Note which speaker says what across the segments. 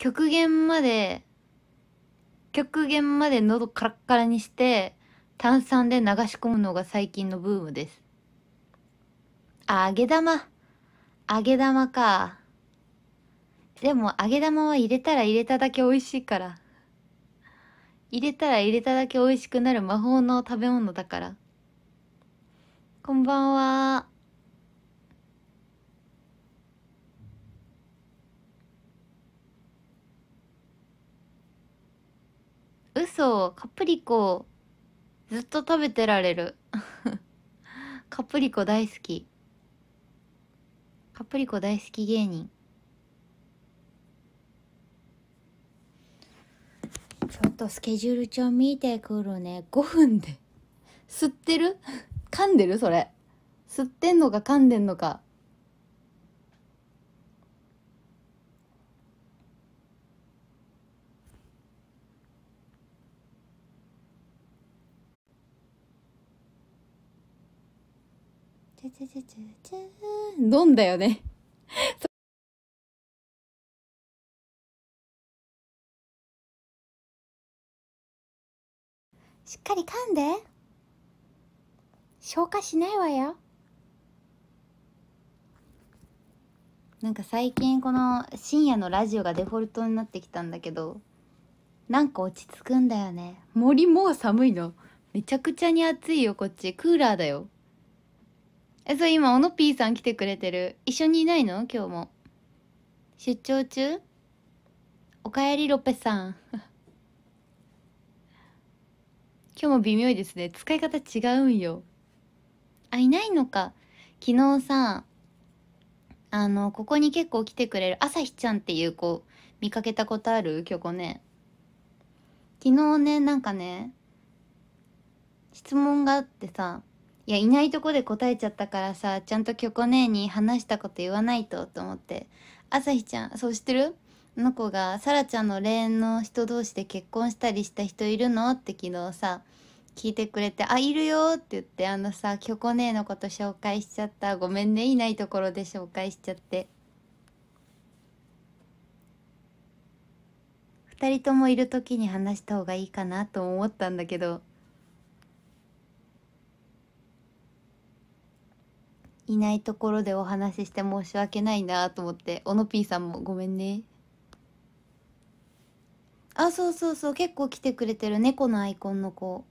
Speaker 1: 極限まで極限まで喉カラッカラにして炭酸で流し込むのが最近のブームですあ揚げ玉揚げ玉かでも揚げ玉は入れたら入れただけ美味しいから入れたら入れただけ美味しくなる魔法の食べ物だからこんばんは嘘カプリコずっと食べてられる カプリコ大好きカプリコ大好き芸人ちょっとスケジュール帳見てくるね5分で吸ってる噛んでるそれ吸ってんのか噛んでんのかチュチュチュドンだよねしっかり噛んで消化しないわよなんか最近この深夜のラジオがデフォルトになってきたんだけどなんか落ち着くんだよね森もう寒いのめちゃくちゃに暑いよこっちクーラーだよえ、そう、今、オノピーさん来てくれてる。一緒にいないの今日も。出張中おかえり、ロペさん。今日も微妙ですね。使い方違うんよ。あ、いないのか。昨日さ、あの、ここに結構来てくれる、朝日ちゃんっていう子、見かけたことある今日こね。昨日ね、なんかね、質問があってさ、いやいないとこで答えちゃったからさちゃんと曲ョコ姉に話したこと言わないとと思ってあさひちゃんそう知ってるあの子がさらちゃんの霊園の人同士で結婚したりした人いるのって昨日さ聞いてくれて「あいるよ」って言ってあのさキョコ姉のこと紹介しちゃったごめんねいないところで紹介しちゃって2人ともいる時に話した方がいいかなと思ったんだけどいないところでお話しして申し訳ないなと思っておのぴーさんもごめんねあそうそうそう結構来てくれてる猫のアイコンの子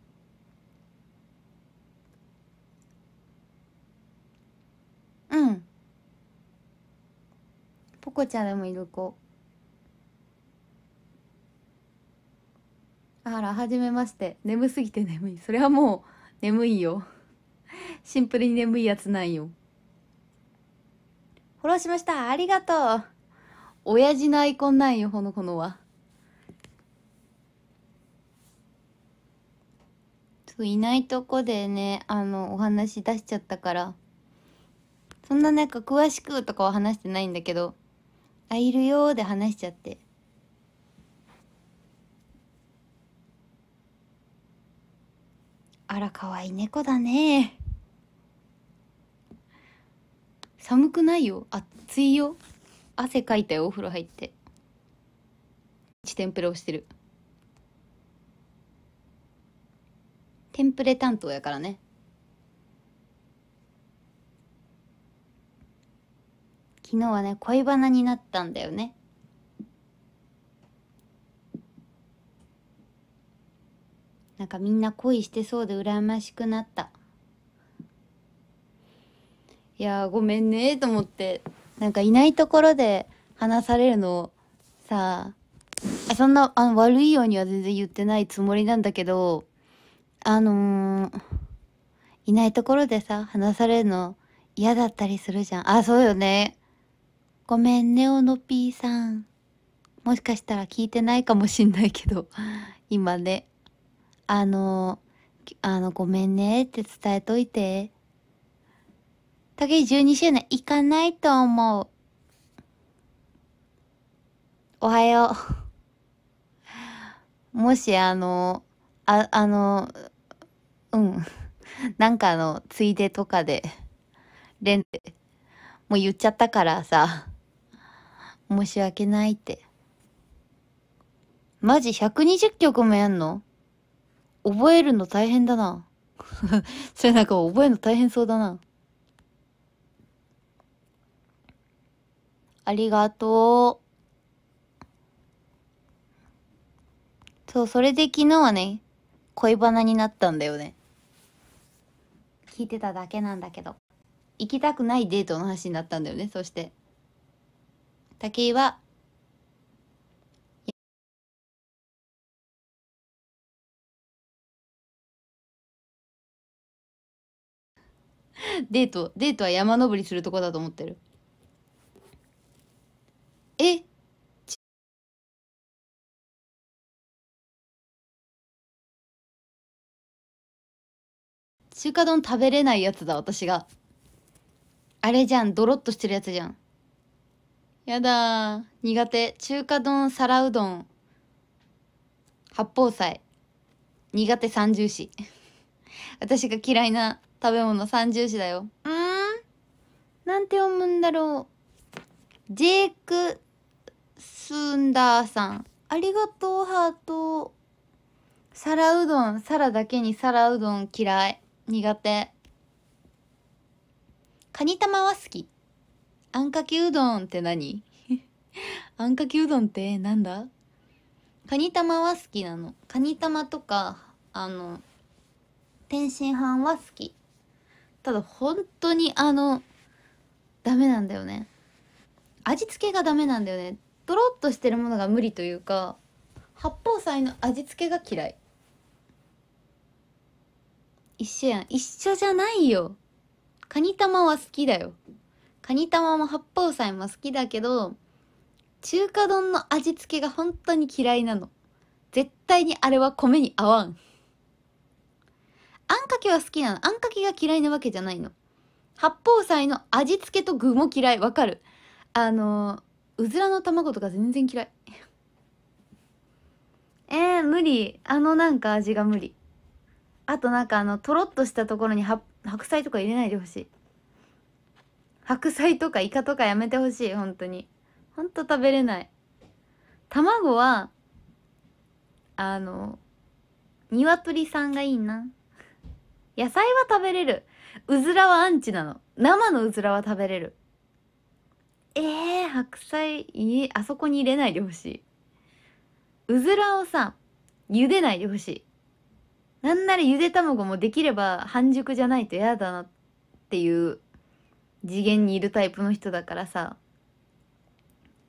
Speaker 1: うんポコちゃんでもいる子あらはじめまして眠すぎて眠いそれはもう眠いよシンプルに眠いやつないよフォローしました。ありがとう。親父のアイコンなんよ、ほのこのは。そう、いないとこでね、あの、お話出しちゃったから。そんななんか詳しくとかは話してないんだけど、あ、いるよーで話しちゃって。あら、かわいい猫だね寒くないよ暑いよ汗かいたよお風呂入ってちテンプレをしてるテンプレ担当やからね昨日はね恋バナになったんだよねなんかみんな恋してそうで羨ましくなったいやごめんねと思ってなんかいないところで話されるのさそんなあの悪いようには全然言ってないつもりなんだけどあのー、いないところでさ話されるの嫌だったりするじゃんあそうよねごめんねオノピーさんもしかしたら聞いてないかもしんないけど今ねあのー、あのごめんねって伝えといて竹計12周年行かないと思う。おはよう。もしあの、あ、あの、うん。なんかあの、ついでとかで、れん、もう言っちゃったからさ、申し訳ないって。マジ120曲もやんの覚えるの大変だな。それなんか覚えるの大変そうだな。ありがとう。そう、それで昨日はね、恋バナになったんだよね。聞いてただけなんだけど。行きたくないデートの話になったんだよね、そして。武井は、デート、デートは山登りするとこだと思ってる。え中華丼食べれないやつだ私があれじゃんドロッとしてるやつじゃんやだ苦手中華丼皿うどん八宝菜苦手三重視 私が嫌いな食べ物三重視だようんなんて読むんだろうジェイクスンダーさん。ありがとう、ハート。皿うどん、皿だけに皿うどん嫌い。苦手。カニ玉は好き。あんかけうどんって何 あんかけうどんってなんだカニ玉は好きなの。カニ玉とか、あの、天津飯は好き。ただ本当にあの、ダメなんだよね。味付けがダメなんだよね。とろっとしてるものが無理というか八宝菜の味付けが嫌い一緒やん一緒じゃないよカニ玉は好きだよカニ玉も八宝菜も好きだけど中華丼の味付けが本当に嫌いなの絶対にあれは米に合わんあんかけは好きなのあんかけが嫌いなわけじゃないの八宝菜の味付けと具も嫌いわかるあのーうずらの卵とか全然嫌い えー、無理あのなんか味が無理あとなんかあのとろっとしたところに白菜とか入れないでほしい白菜とかイカとかやめてほしい本当にほんと食べれない卵はあの鶏さんがいいな野菜は食べれるうずらはアンチなの生のうずらは食べれるえー、白菜いあそこに入れないでほしい。うずらをさ、茹でないでほしい。なんならゆで卵もできれば半熟じゃないと嫌だなっていう次元にいるタイプの人だからさ。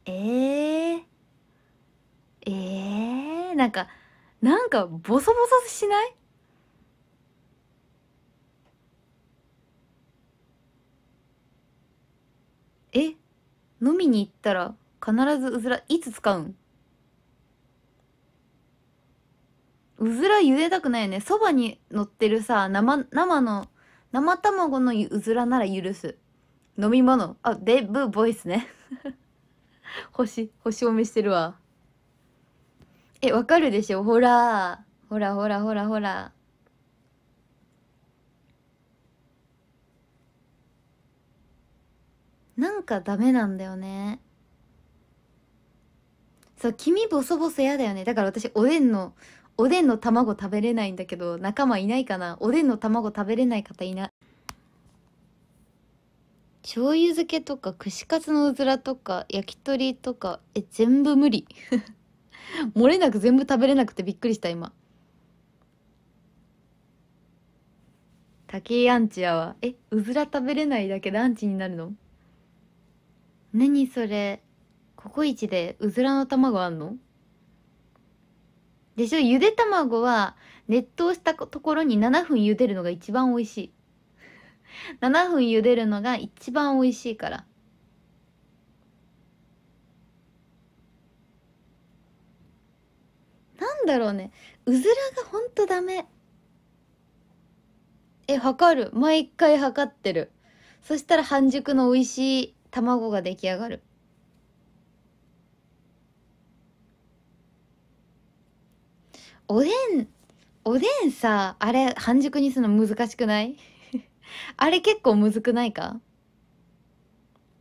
Speaker 1: えー、えー、なんか、なんかボソボソしない飲みに行ったら必ずうずらいつ使うんうずら茹でたくないよねそばに乗ってるさ生生の生卵のうずらなら許す飲み物あデブボイスね 星星を見してるわえわかるでしょほらほらほらほらほらなんかダメなんだよねそう君ボソボソ嫌だよねだから私おでんのおでんの卵食べれないんだけど仲間いないかなおでんの卵食べれない方いない醤油漬けとか串カツのうずらとか焼き鳥とかえ全部無理 漏れなく全部食べれなくてびっくりした今井アンチやわえうずら食べれないだけでアンチになるの何それココイチでうずらの卵あんのでしょゆで卵は熱湯したところに7分茹でるのが一番美味しい7 分茹でるのが一番美味しいからなんだろうねうずらがほんとダメえ測る毎回測ってるそしたら半熟の美味しい卵が出来上がるおでんおでんさあれ半熟にするの難しくない あれ結構むずくないか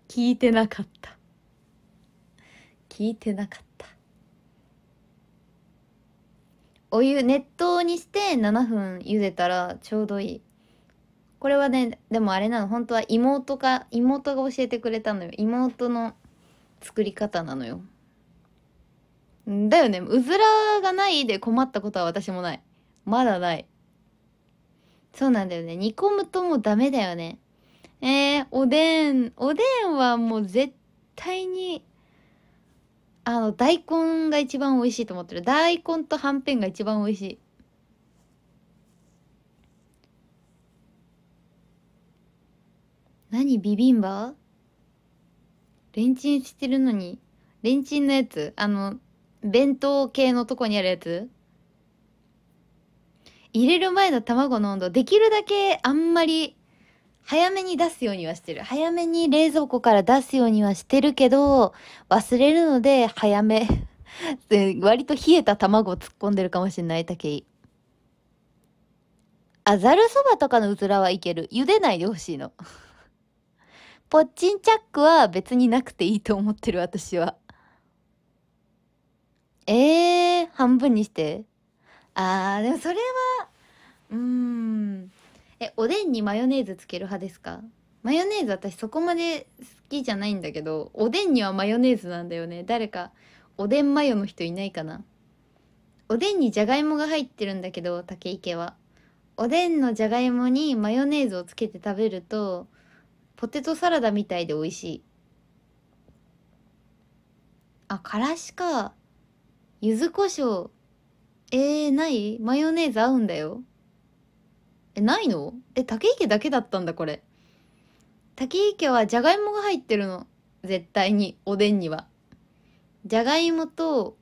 Speaker 1: 聞いてなかった聞いてなかったお湯熱湯にして7分茹でたらちょうどいいこれはねでもあれなの本当は妹か妹が教えてくれたのよ妹の作り方なのよだよねうずらがないで困ったことは私もないまだないそうなんだよね煮込むともうダメだよねえー、おでんおでんはもう絶対にあの大根が一番美味しいと思ってる大根とはんぺんが一番美味しい何ビビンバレンチンしてるのにレンチンのやつあの弁当系のとこにあるやつ入れる前の卵の温度できるだけあんまり早めに出すようにはしてる早めに冷蔵庫から出すようにはしてるけど忘れるので早め割と冷えた卵を突っ込んでるかもしれない武井あざるそばとかのうずらはいける茹でないでほしいのポッチンチャックは別になくていいと思ってる私は。えー、半分にして。あー、でもそれは、うーん。え、おでんにマヨネーズつける派ですかマヨネーズ私そこまで好きじゃないんだけど、おでんにはマヨネーズなんだよね。誰か、おでんマヨの人いないかなおでんにじゃがいもが入ってるんだけど、竹池は。おでんのじゃがいもにマヨネーズをつけて食べると、ポテトサラダみたいで美味しい。あ、からしか。柚子胡椒。えー、ないマヨネーズ合うんだよ。え、ないのえ、竹池だけだったんだ、これ。竹池はじゃがいもが入ってるの。絶対に、おでんには。じゃがいもと、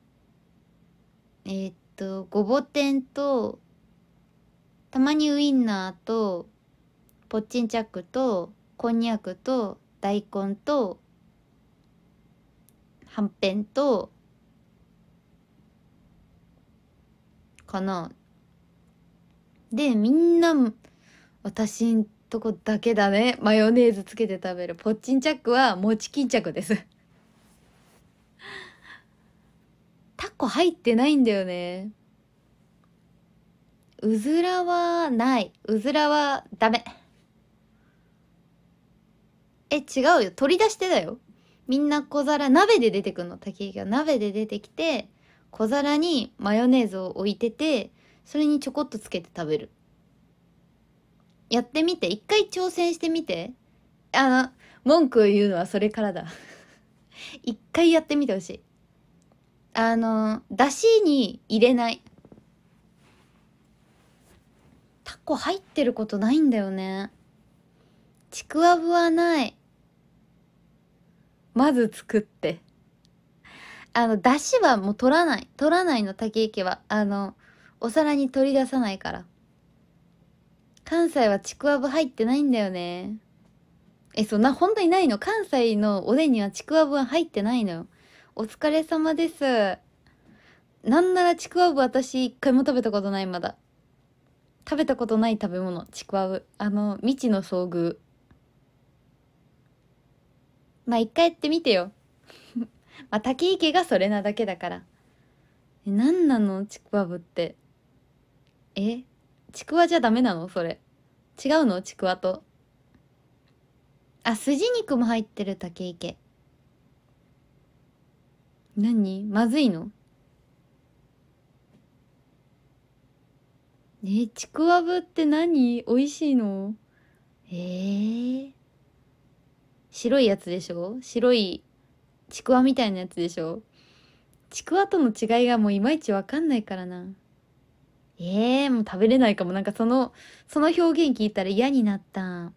Speaker 1: えー、っと、ごぼ天と、たまにウインナーと、ポッチンチャックと、こんにゃくと大根とはんぺんとかなでみんな私んとこだけだねマヨネーズつけて食べるポッチンチャックは餅巾着です タコ入ってないんだよねうずらはないうずらはダメえ、違うよ。取り出してだよ。みんな小皿、鍋で出てくんの。竹がは鍋で出てきて、小皿にマヨネーズを置いてて、それにちょこっとつけて食べる。やってみて。一回挑戦してみて。あの、文句を言うのはそれからだ。一回やってみてほしい。あの、だしに入れない。タコ入ってることないんだよね。ちくわぶはない。まず作ってあの出汁はもう取らない取らないの竹池はあのお皿に取り出さないから関西はちくわぶ入ってないんだよねえそんな本当にないの関西のおでんにはちくわぶは入ってないのよお疲れ様ですなんならちくわぶ私一回も食べたことないまだ食べたことない食べ物ちくわぶあの未知の遭遇まあ一回やってみてよ。まあ滝池がそれなだけだから。え、なんなのちくわぶって。えちくわじゃダメなのそれ。違うのちくわと。あ、筋肉も入ってる竹池。何まずいのえー、ちくわぶって何美味しいのええー白いやつでしょ白いちくわみたいなやつでしょちくわとの違いがもういまいちわかんないからな。ええー、もう食べれないかも。なんかその、その表現聞いたら嫌になった。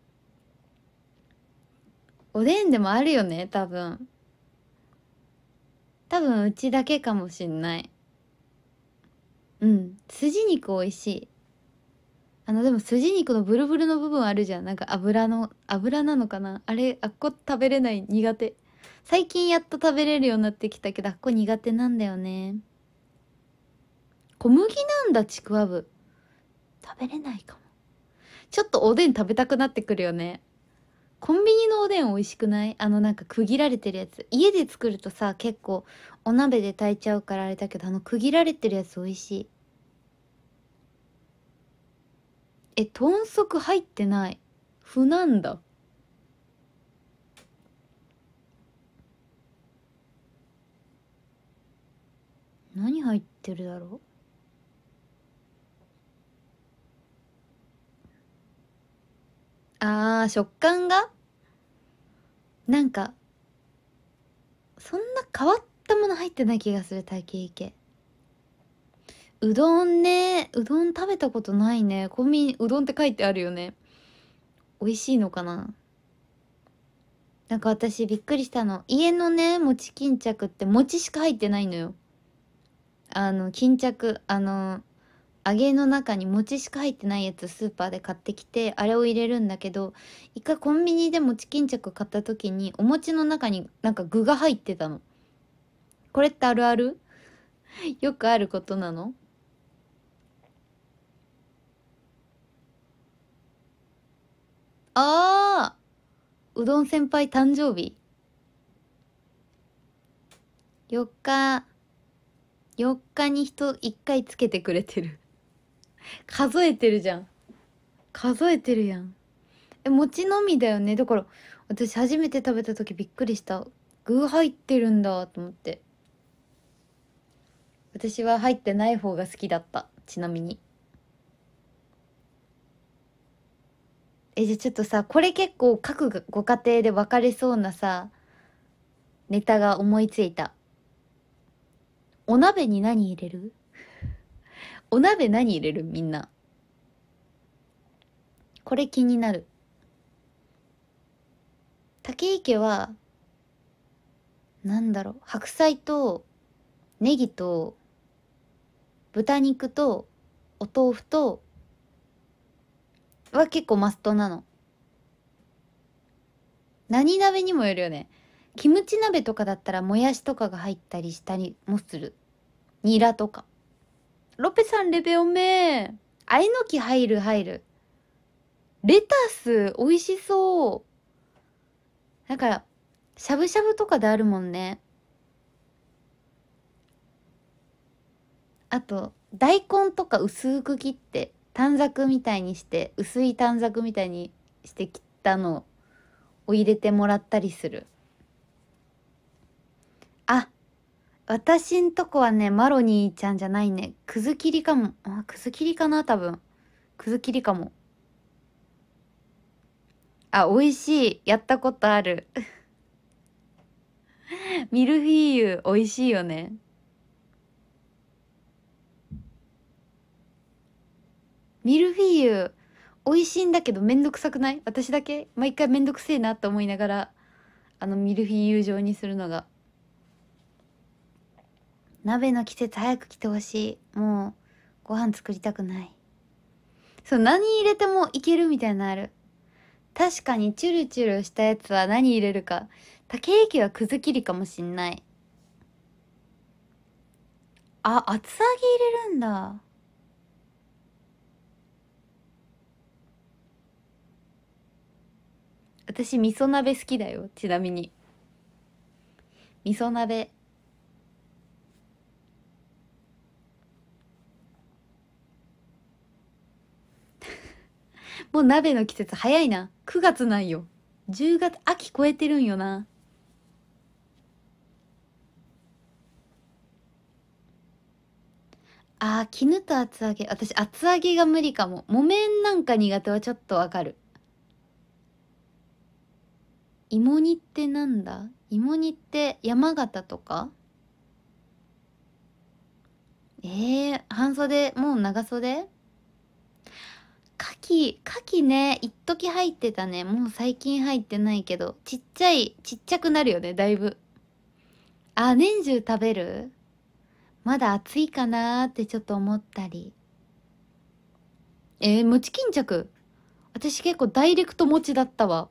Speaker 1: おでんでもあるよね、多分。多分うちだけかもしんない。うん。筋肉美味しい。あのでも筋肉のブルブルの部分あるじゃんなんか油の油なのかなあれあっこ食べれない苦手最近やっと食べれるようになってきたけどあっこ苦手なんだよね小麦なんだちくわぶ食べれないかもちょっとおでん食べたくなってくるよねコンビニのおでん美味しくないあのなんか区切られてるやつ家で作るとさ結構お鍋で炊いちゃうからあれだけどあの区切られてるやつ美味しいえ、豚足入ってない。歩なんだ。何入ってるだろうあ食感がなんかそんな変わったもの入ってない気がする体型系うどんねうどん食べたことないねコンビニうどんって書いてあるよね美味しいのかななんか私びっくりしたの家のね餅巾着って餅しか入ってないのよあの巾着あの揚げの中に餅しか入ってないやつスーパーで買ってきてあれを入れるんだけど一回コンビニで餅巾着買った時にお餅の中になんか具が入ってたのこれってあるある よくあることなのあーうどん先輩誕生日4日4日に人1回つけてくれてる数えてるじゃん数えてるやんえ餅のみだよねだから私初めて食べた時びっくりした具入ってるんだと思って私は入ってない方が好きだったちなみに。えじゃあちょっとさこれ結構各ご家庭で分かれそうなさネタが思いついたお鍋に何入れる お鍋何入れるみんなこれ気になる竹池はなんだろう白菜とネギと豚肉とお豆腐とは結構マストなの。何鍋にもよるよね。キムチ鍋とかだったらもやしとかが入ったりしたりもする。ニラとか。ロペさんレベオめあえのき入る入る。レタス美味しそう。だから、しゃぶしゃぶとかであるもんね。あと、大根とか薄く切って短冊みたいにして薄い短冊みたいにしてきたのを入れてもらったりするあ私んとこはねマロニーちゃんじゃないねくず切りかもあくず切りかな多分くず切りかもあ美味しいやったことある ミルフィーユ美味しいよねミルフィーユ美味しいんだけどめんどくさくない私だけ毎回めんどくせえなと思いながらあのミルフィーユ状にするのが鍋の季節早く来てほしいもうご飯作りたくないそう何入れてもいけるみたいなのある確かにチュルチュルしたやつは何入れるか竹ケーはくずきりかもしんないあ厚揚げ入れるんだ私味噌鍋好きだよちなみに味噌鍋 もう鍋の季節早いな。9月なんよ。10月、秋超えてるんよな。あ絹と厚揚げ。私、厚揚げが無理かも。木綿なんか苦手はちょっとわかる。芋煮ってなんだ芋煮って山形とかえー、半袖もう長袖牡蠣牡蠣ね一時入ってたねもう最近入ってないけどちっちゃいちっちゃくなるよねだいぶあ年中食べるまだ暑いかなーってちょっと思ったりえー、餅巾着私結構ダイレクト餅だったわ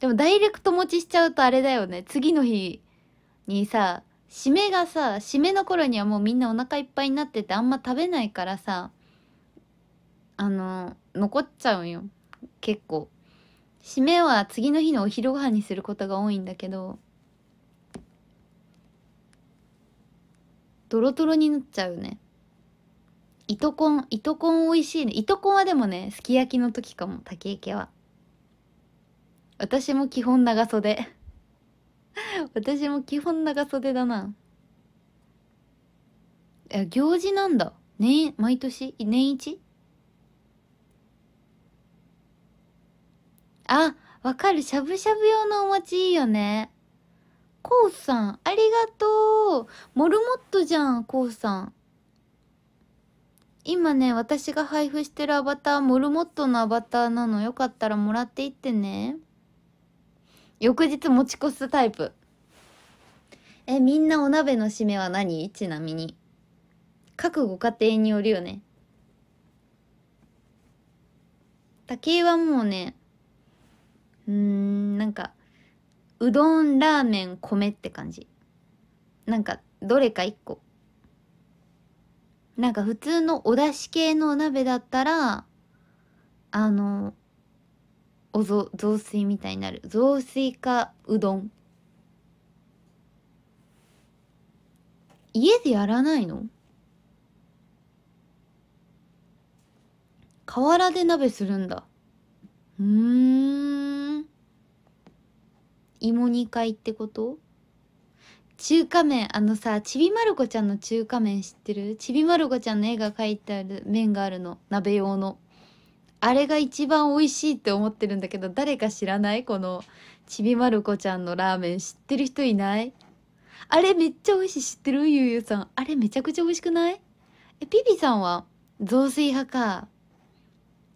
Speaker 1: でもダイレクト持ちしちゃうとあれだよね次の日にさ締めがさ締めの頃にはもうみんなお腹いっぱいになっててあんま食べないからさあの残っちゃうよ結構締めは次の日のお昼ご飯にすることが多いんだけどドロドロになっちゃうね糸こん糸こん美味しいね糸こんはでもねすき焼きの時かも竹池は私も基本長袖私も基本長袖だな。え、行事なんだ。年、ね、毎年年一あ、わかる。しゃぶしゃぶ用のお餅いいよね。コウさん、ありがとう。モルモットじゃん、コウさん。今ね、私が配布してるアバター、モルモットのアバターなの。よかったらもらっていってね。翌日持ち越すタイプえみんなお鍋の締めは何ちなみに各ご家庭によるよね竹井はもうねうんなんかうどんラーメン米って感じなんかどれか1個なんか普通のお出汁系のお鍋だったらあのおぞ雑炊みたいになる雑炊かうどん家でやらないの瓦で鍋するんだうん芋煮会ってこと中華麺あのさちびまる子ちゃんの中華麺知ってるちびまる子ちゃんの絵が描いてある麺があるの鍋用のあれが一番美味しいって思ってるんだけど誰か知らないこのちびまる子ちゃんのラーメン知ってる人いないあれめっちゃ美味しい知ってるゆうゆうさんあれめちゃくちゃ美味しくないえピピさんは雑炊派か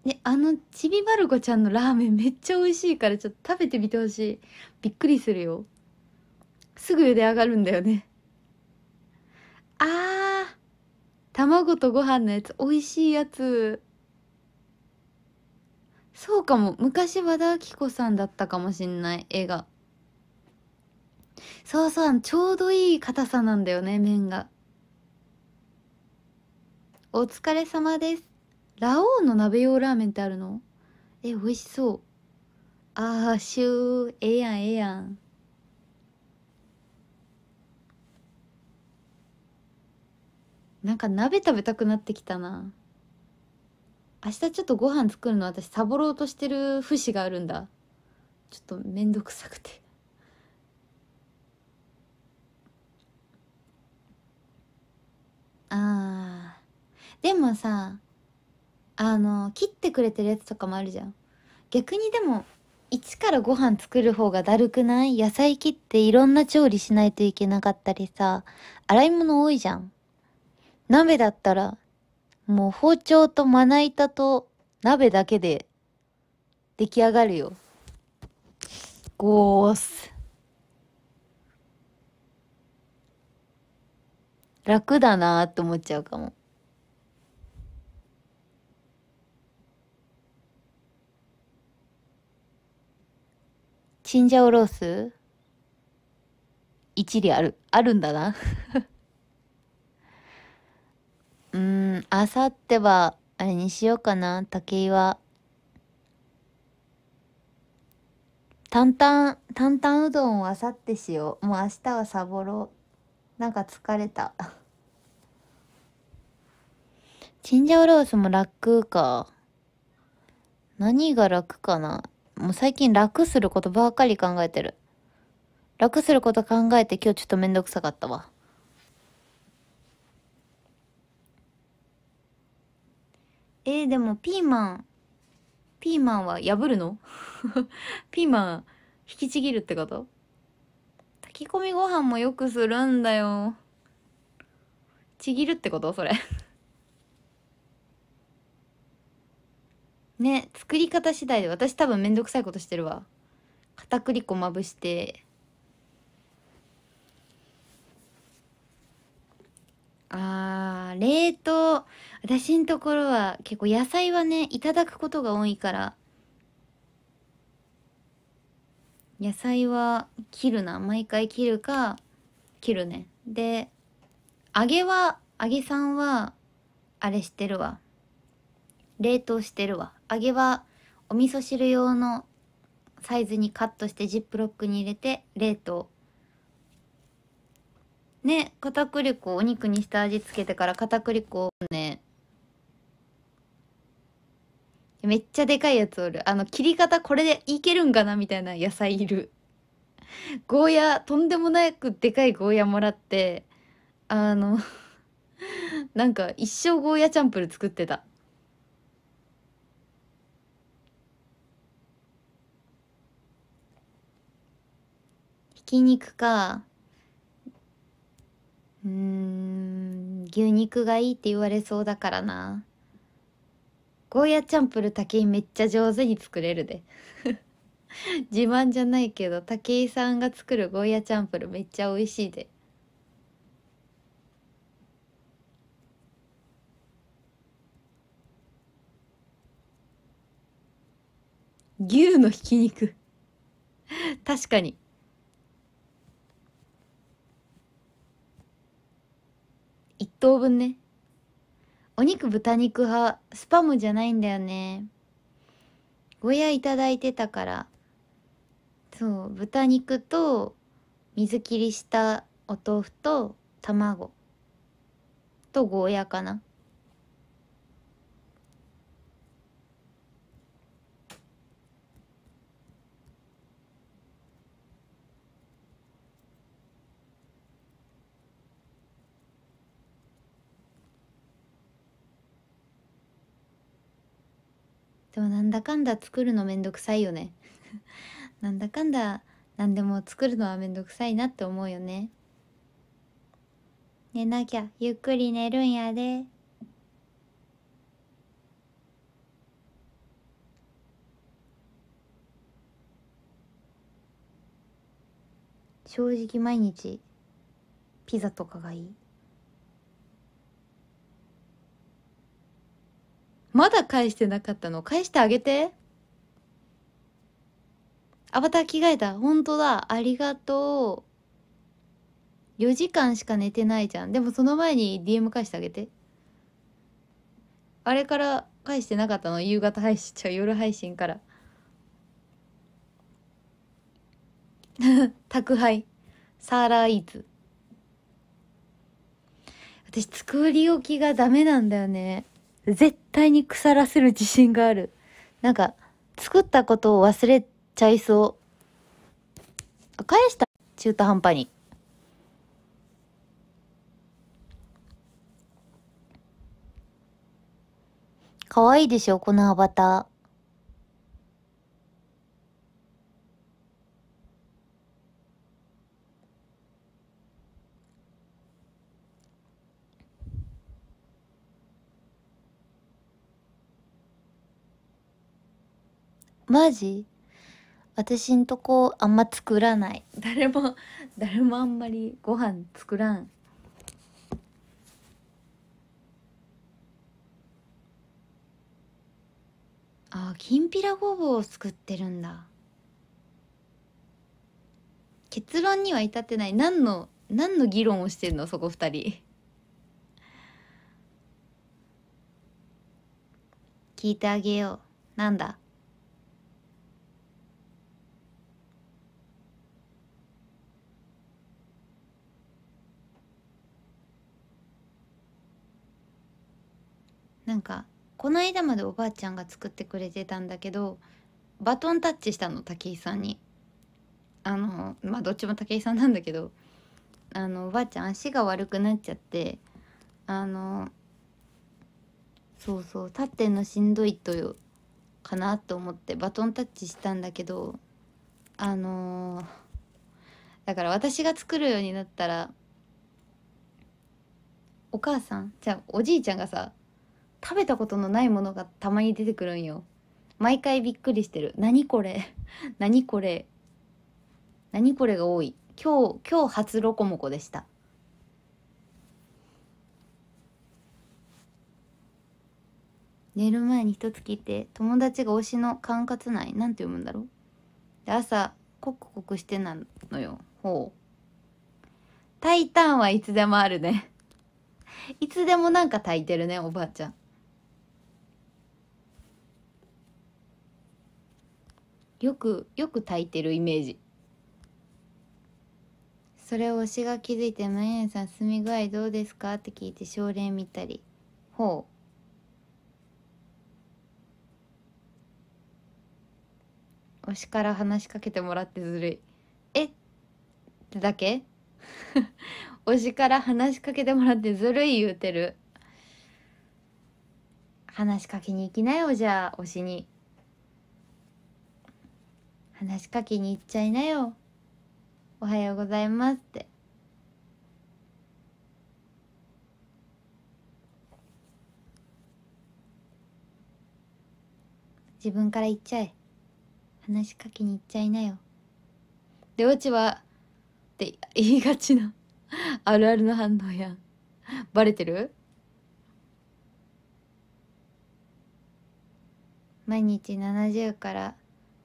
Speaker 1: ね、あのちびまる子ちゃんのラーメンめっちゃ美味しいからちょっと食べてみてほしいびっくりするよすぐ茹で上がるんだよねあー卵とご飯のやつ美味しいやつそうかも昔和田アキ子さんだったかもしんない絵がそうそうちょうどいい硬さなんだよね麺がお疲れ様ですラオウの鍋用ラーメンってあるのえ美味しそうああ、シューええやんええやんなんか鍋食べたくなってきたな明日ちょっとご飯作るの私サボろうとしてる節があるんだちょっと面倒くさくてあーでもさあの切ってくれてるやつとかもあるじゃん逆にでも一からご飯作る方がだるくない野菜切っていろんな調理しないといけなかったりさ洗い物多いじゃん鍋だったらもう包丁とまな板と鍋だけで出来上がるよ。ゴース。楽だなーって思っちゃうかも。チンジャオロース一理ある。あるんだなうん、あさっては、あれにしようかな、竹井は。担々、担々うどんをあさってしよう。もう明日はサボろう。なんか疲れた。チンジャオロースも楽か。何が楽かなもう最近楽することばっかり考えてる。楽すること考えて今日ちょっとめんどくさかったわ。えー、でもピーマン、ピーマンは破るの ピーマン引きちぎるってこと炊き込みご飯もよくするんだよ。ちぎるってことそれ ね、作り方次第で私多分めんどくさいことしてるわ。片栗粉まぶして。あー、冷凍。私のところは結構野菜はねいただくことが多いから野菜は切るな毎回切るか切るねで揚げは揚げさんはあれしてるわ冷凍してるわ揚げはお味噌汁用のサイズにカットしてジップロックに入れて冷凍ね片栗粉お肉に下味つけてから片栗粉をねめっちゃでかいやつおるあの切り方これでいけるんかなみたいな野菜いるゴーヤとんでもなくでかいゴーヤもらってあの なんか一生ゴーヤチャンプル作ってたひき肉かうん牛肉がいいって言われそうだからなゴーヤチャンプル武井めっちゃ上手に作れるで 自慢じゃないけど武井さんが作るゴーヤチャンプルめっちゃ美味しいで牛のひき肉 確かに1等分ねお肉豚肉派スパムじゃないんだよねごやいただいてたからそう豚肉と水切りしたお豆腐と卵とゴーヤかなもなんだかんだ作るのめんどくさいよね なんだかんだ何でも作るのはめんどくさいなって思うよね寝なきゃゆっくり寝るんやで正直毎日ピザとかがいいまだ返してなかったの返してあげてアバター着替えた本当だありがとう4時間しか寝てないじゃんでもその前に DM 返してあげてあれから返してなかったの夕方配信ちゃう夜配信から 宅配サーラーイーツ私作り置きがダメなんだよね絶対に腐らせる自信がある。なんか、作ったことを忘れちゃいそう。返した。中途半端に。可愛いでしょこのアバター。マジ私んとこあんま作らない誰も誰もあんまりご飯作らんあきんぴらごぼうを作ってるんだ結論には至ってない何の何の議論をしてんのそこ2人聞いてあげようなんだなんかこの間までおばあちゃんが作ってくれてたんだけどバトンタッチしたの武井さんに。あのまあどっちも武井さんなんだけどあのおばあちゃん足が悪くなっちゃってあのそうそう立ってんのしんどいというかなと思ってバトンタッチしたんだけどあのだから私が作るようになったらお母さんじゃあおじいちゃんがさ食べたことのないものがたまに出てくるんよ毎回びっくりしてる何これ 何これ何これが多い今日今日初ロコモコでした寝る前に一つ聞いて友達が推しの管轄内なんて読むんだろうで朝コクコクしてなのよほうタイタンはいつでもあるね いつでもなんか炊いてるねおばあちゃんよくよく炊いてるイメージそれを推しが気づいて「ま々さん住み具合どうですか?」って聞いて症例見たりほう推しから話しかけてもらってずるいえってだけ 推しから話しかけてもらってずるい言うてる話しかけに行きなよじゃあ推しに話しかけに行っちゃいなよ。おはようございますって。自分から言っちゃえ。話しかけに行っちゃいなよ。で、オチは、って言いがちな あるあるの反応やん。バレてる毎日70から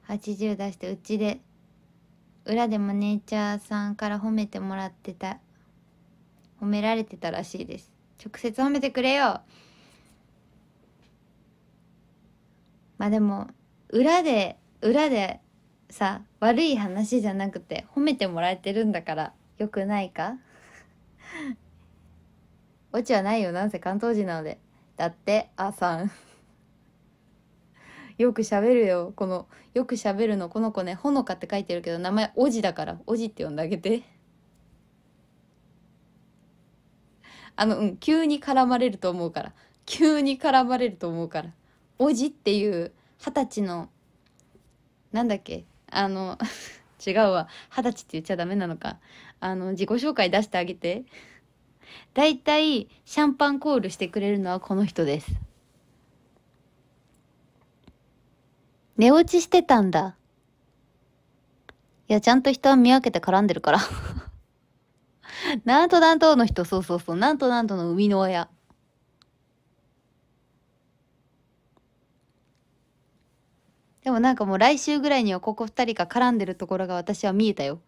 Speaker 1: 80出してうちで裏でマネージャーさんから褒めてもらってた褒められてたらしいです直接褒めてくれよまあでも裏で裏でさ悪い話じゃなくて褒めてもらえてるんだからよくないか オチはないよなんせ関東人なのでだってあさんよく喋るよこのよく喋るのこの子ねほのかって書いてるけど名前おじだからおじって呼んであげて あのうん急に絡まれると思うから急に絡まれると思うからおじっていう二十歳のなんだっけあの 違うわ二十歳って言っちゃダメなのかあの自己紹介出してあげてだいたいシャンパンコールしてくれるのはこの人です寝落ちしてたんだ。いや、ちゃんと人は見分けて絡んでるから なんとなんとの人、そうそうそう。なんとなんとの生みの親。でもなんかもう来週ぐらいにはここ2人が絡んでるところが私は見えたよ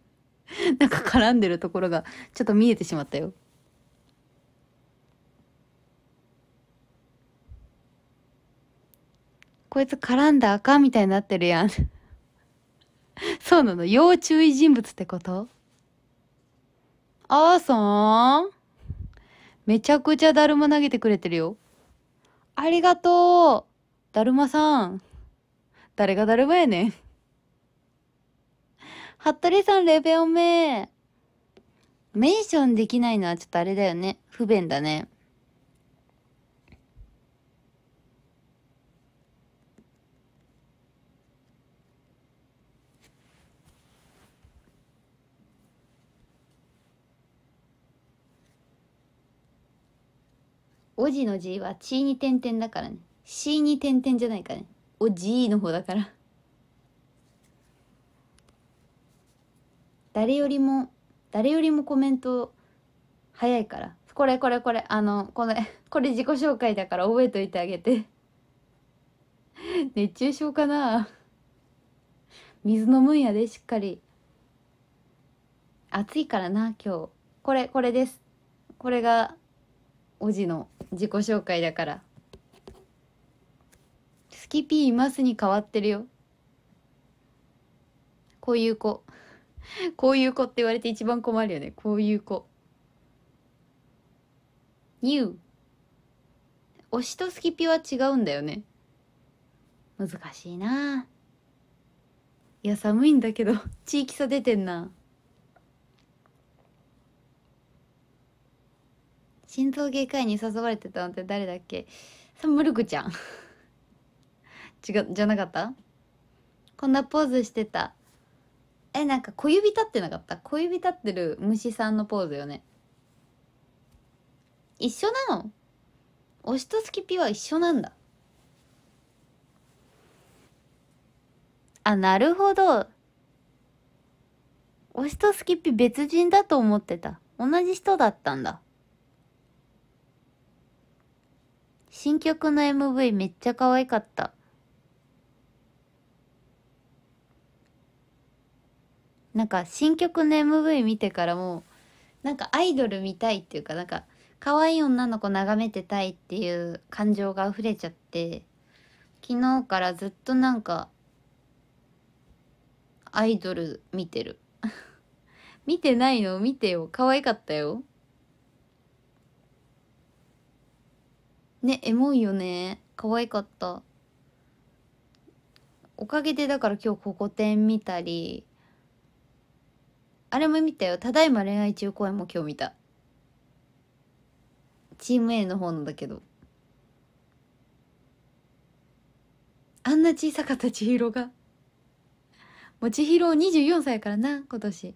Speaker 1: なんか絡んでるところがちょっと見えてしまったよ。こいつ絡んだ赤みたいになってるやん そうなの要注意人物ってことあーさんめちゃくちゃだるま投げてくれてるよ。ありがとうだるまさん。誰がだるまやねん。服部さんレベオめ。メンションできないのはちょっとあれだよね。不便だね。おじの字はちに点々だからね。しに点々じゃないかね。おじの方だから。誰よりも、誰よりもコメント早いから。これこれこれ、あの、これ、これ自己紹介だから覚えといてあげて。熱中症かな水飲むんやで、しっかり。暑いからな、今日。これ、これです。これが、おじの自己紹介だからスキピーいますに変わってるよこういう子こういう子って言われて一番困るよねこういう子ニュー」推しとスキピは違うんだよね難しいないや寒いんだけど地域差出てんな心臓外科医に誘われてたのって誰だっけサムルクちゃん 違うじゃなかったこんなポーズしてたえなんか小指立ってなかった小指立ってる虫さんのポーズよね一緒なの推しとスキピは一緒なんだあなるほど推しとスキピ別人だと思ってた同じ人だったんだ新曲の MV めっちゃ可愛かった。なんか新曲の MV 見てからもうなんかアイドル見たいっていうかなんか可愛い女の子眺めてたいっていう感情が溢れちゃって昨日からずっとなんかアイドル見てる 見てないの見てよ可愛かったよねエモいよね可愛かったおかげでだから今日ここ展見たりあれも見たよただいま恋愛中公演も今日見たチーム A の方なんだけどあんな小さかった千尋がもう千尋24歳からな今年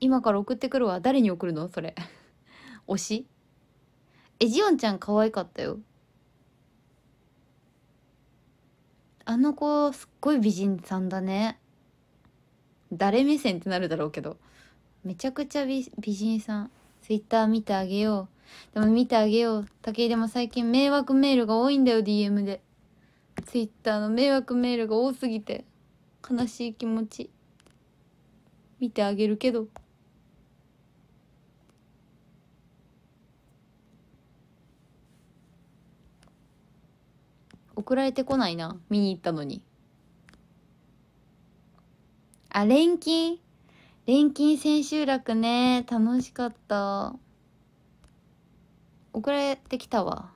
Speaker 1: 今から送ってくるわ誰に送るのそれ推しえジオンちゃん可愛かったよあの子すっごい美人さんだね誰目線ってなるだろうけどめちゃくちゃ美人さんツイッター見てあげようでも見てあげよう武井でも最近迷惑メールが多いんだよ DM でツイッターの迷惑メールが多すぎて悲しい気持ち見てあげるけど送られてこないな見に行ったのにあ錬金錬金千秋楽ね楽しかった送られてきたわ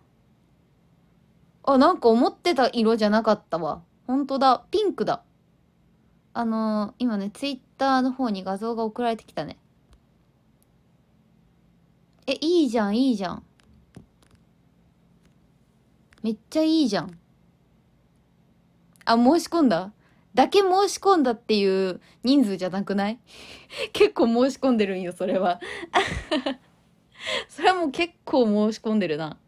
Speaker 1: あなんか思ってた色じゃなかったわほんとだピンクだあのー、今ねツイッターの方に画像が送られてきたねえいいじゃんいいじゃんめっちゃいいじゃんあ、申し込んだだけ申し込んだっていう人数じゃなくない 結構申し込んでるんよ、それは それはもう結構申し込んでるな。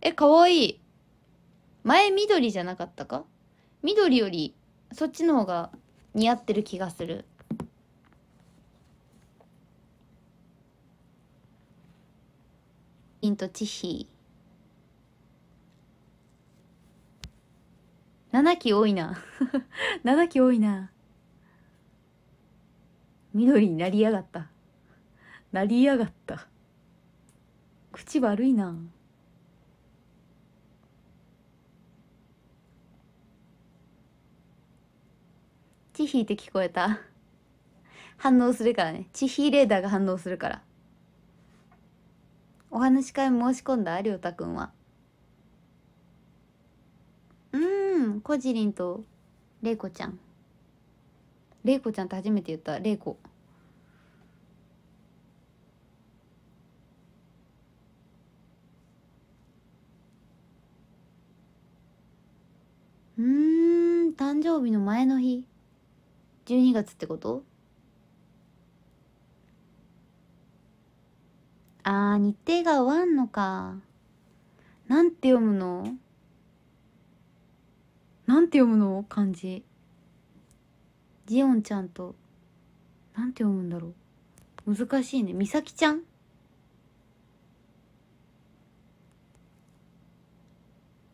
Speaker 1: え、かわいい。前緑じゃなかったか緑よりそっちの方が似合ってる気がする。インとチヒ7期多いな7 期多いな緑になりやがったなりやがった口悪いなヒーいて聞こえた反応するからねヒーレーダーが反応するからお話し会申し込んだりょうたくんはうんこじりんとれいこちゃんれいこちゃんって初めて言ったれいこうん誕生日の前の日12月ってことあー日程が終わんのかなんて読むのなんて読むの漢字ジオンちゃんとなんて読むんだろう難しいね美咲ちゃん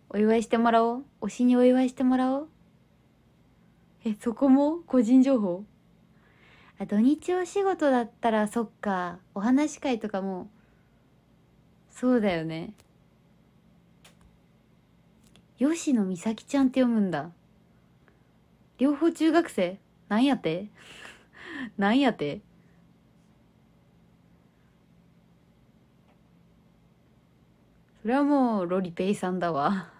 Speaker 1: お祝いしてもらおう推しにお祝いしてもらおうえそこも個人情報あ土日お仕事だったらそっかお話し会とかもそうだよね吉野美咲ちゃんって読むんだ両方中学生なんやて なんやてそれはもうロリペイさんだわ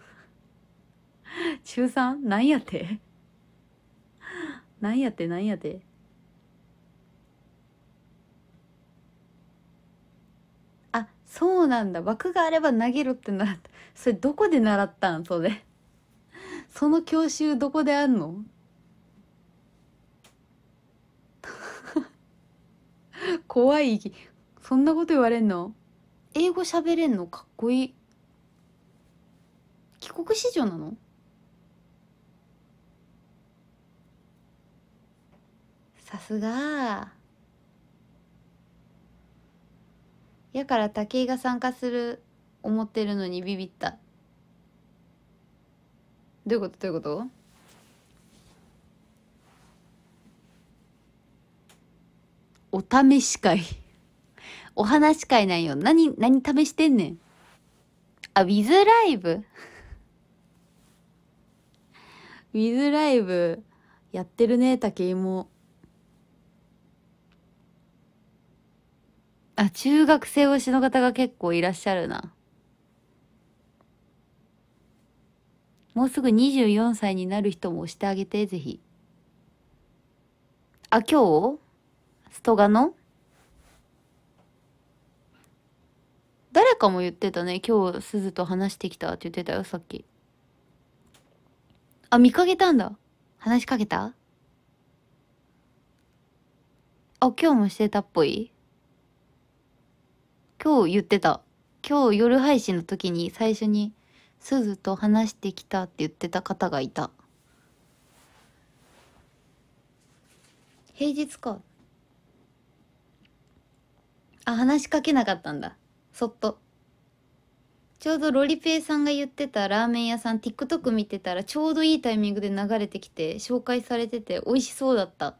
Speaker 1: 中 3? なんやて なんやてなんやてあそうなんだ枠があれば投げろってなったそれどこで習ったんそれ。その教習どこであんの怖い。そんなこと言われんの英語喋れんのかっこいい。帰国子女なのさすがやから武井が参加する思ってるのにビビったどういうことどういうことお試し会お話し会なんよ何何試してんねんあウィズライブウィズライブやってるね竹芋あ中学生推しの方が結構いらっしゃるなもうすぐ24歳になる人も押してあげて、ぜひ。あ、今日ストガノ誰かも言ってたね。今日、すずと話してきたって言ってたよ、さっき。あ、見かけたんだ。話しかけたあ、今日もしてたっぽい今日言ってた。今日夜配信の時に最初にすずと話してきたって言ってた方がいた平日かあ話しかけなかったんだそっとちょうどロリペイさんが言ってたラーメン屋さん TikTok 見てたらちょうどいいタイミングで流れてきて紹介されてて美味しそうだった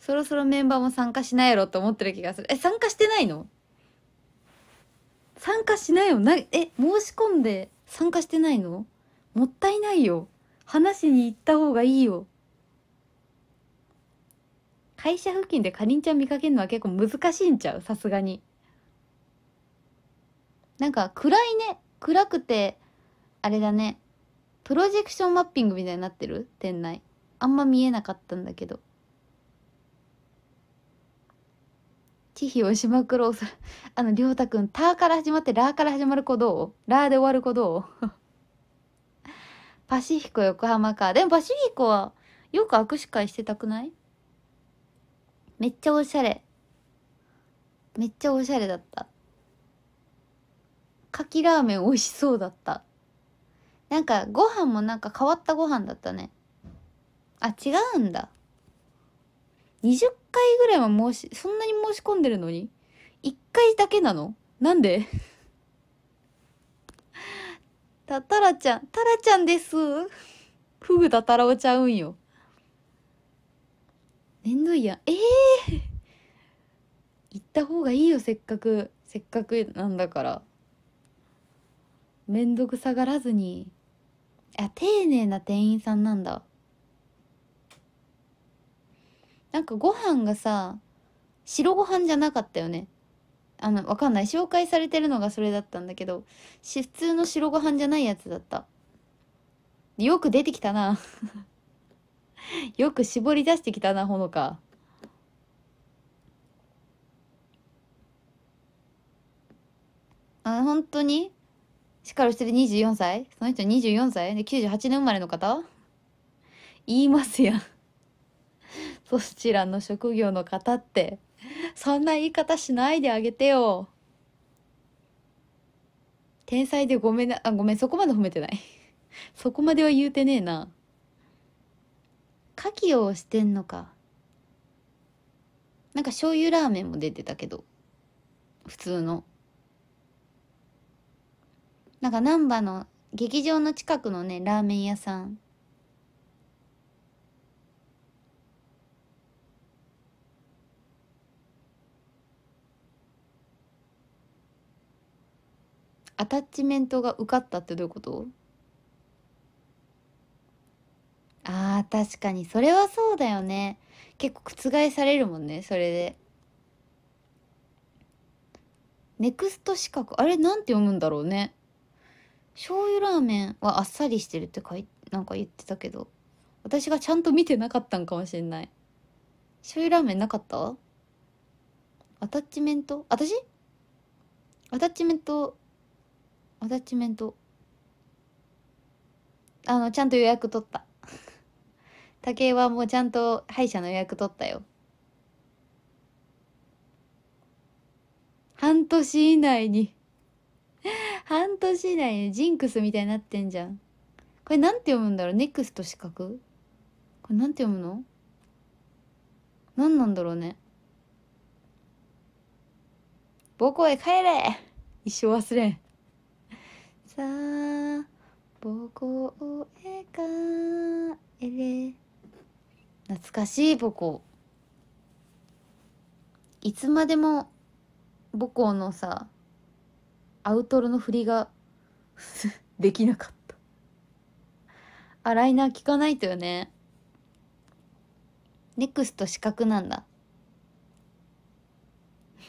Speaker 1: そろそろメンバーも参加しないやろと思ってる気がするえ参加してないの参加しないよなえ申し込んで参加してないのもったいないよ話しに行った方がいいよ会社付近でかりんちゃん見かけるのは結構難しいんちゃうさすがになんか暗いね暗くてあれだねプロジェクションマッピングみたいになってる店内あんま見えなかったんだけどチヒをしまくろうさ あのりょうたくん「た」から始まって「ら」から始まる子どう「ら」で終わる子どうパシフィコ横浜かでもパシフィコはよく握手会してたくないめっちゃおしゃれめっちゃおしゃれだったかきラーメン美味しそうだったなんかご飯もなんか変わったご飯だったねあ違うんだ20回ぐらいは申し、そんなに申し込んでるのに ?1 回だけなのなんでた、た らちゃん、たらちゃんです。ふぐたたらおちゃうんよ。めんいや。ええー、行った方がいいよ、せっかく。せっかくなんだから。めんどくさがらずに。あ、丁寧な店員さんなんだ。なんかご飯がさ白ご飯じゃなかったよねあのわかんない紹介されてるのがそれだったんだけど普通の白ご飯じゃないやつだったよく出てきたな よく絞り出してきたなほのかあ本当にしかるしてる24歳その人24歳で98年生まれの方言いますやんそちらの職業の方ってそんな言い方しないであげてよ天才でごめんなあごめんそこまで褒めてないそこまでは言うてねえな牡蠣をしてんのかなんか醤油ラーメンも出てたけど普通のなんか難波の劇場の近くのねラーメン屋さんアタッチメントが受かったってどういうことあー確かにそれはそうだよね結構覆されるもんねそれでネクスト資格あれなんて読むんだろうね醤油ラーメンはあっさりしてるって書いなんか言ってたけど私がちゃんと見てなかったんかもしれない醤油ラーメンなかったアタッチメント私アタッチメントアタッチメントあのちゃんと予約取った武井 はもうちゃんと歯医者の予約取ったよ半年以内に 半年以内にジンクスみたいになってんじゃんこれなんて読むんだろうネクスト四角これなんて読むの何なんだろうね母校へ帰れ一生忘れんさ母校へ帰れ懐かしい母校いつまでも母校のさアウトロの振りが できなかったアライナー聞かないとよねネクスト資格なんだ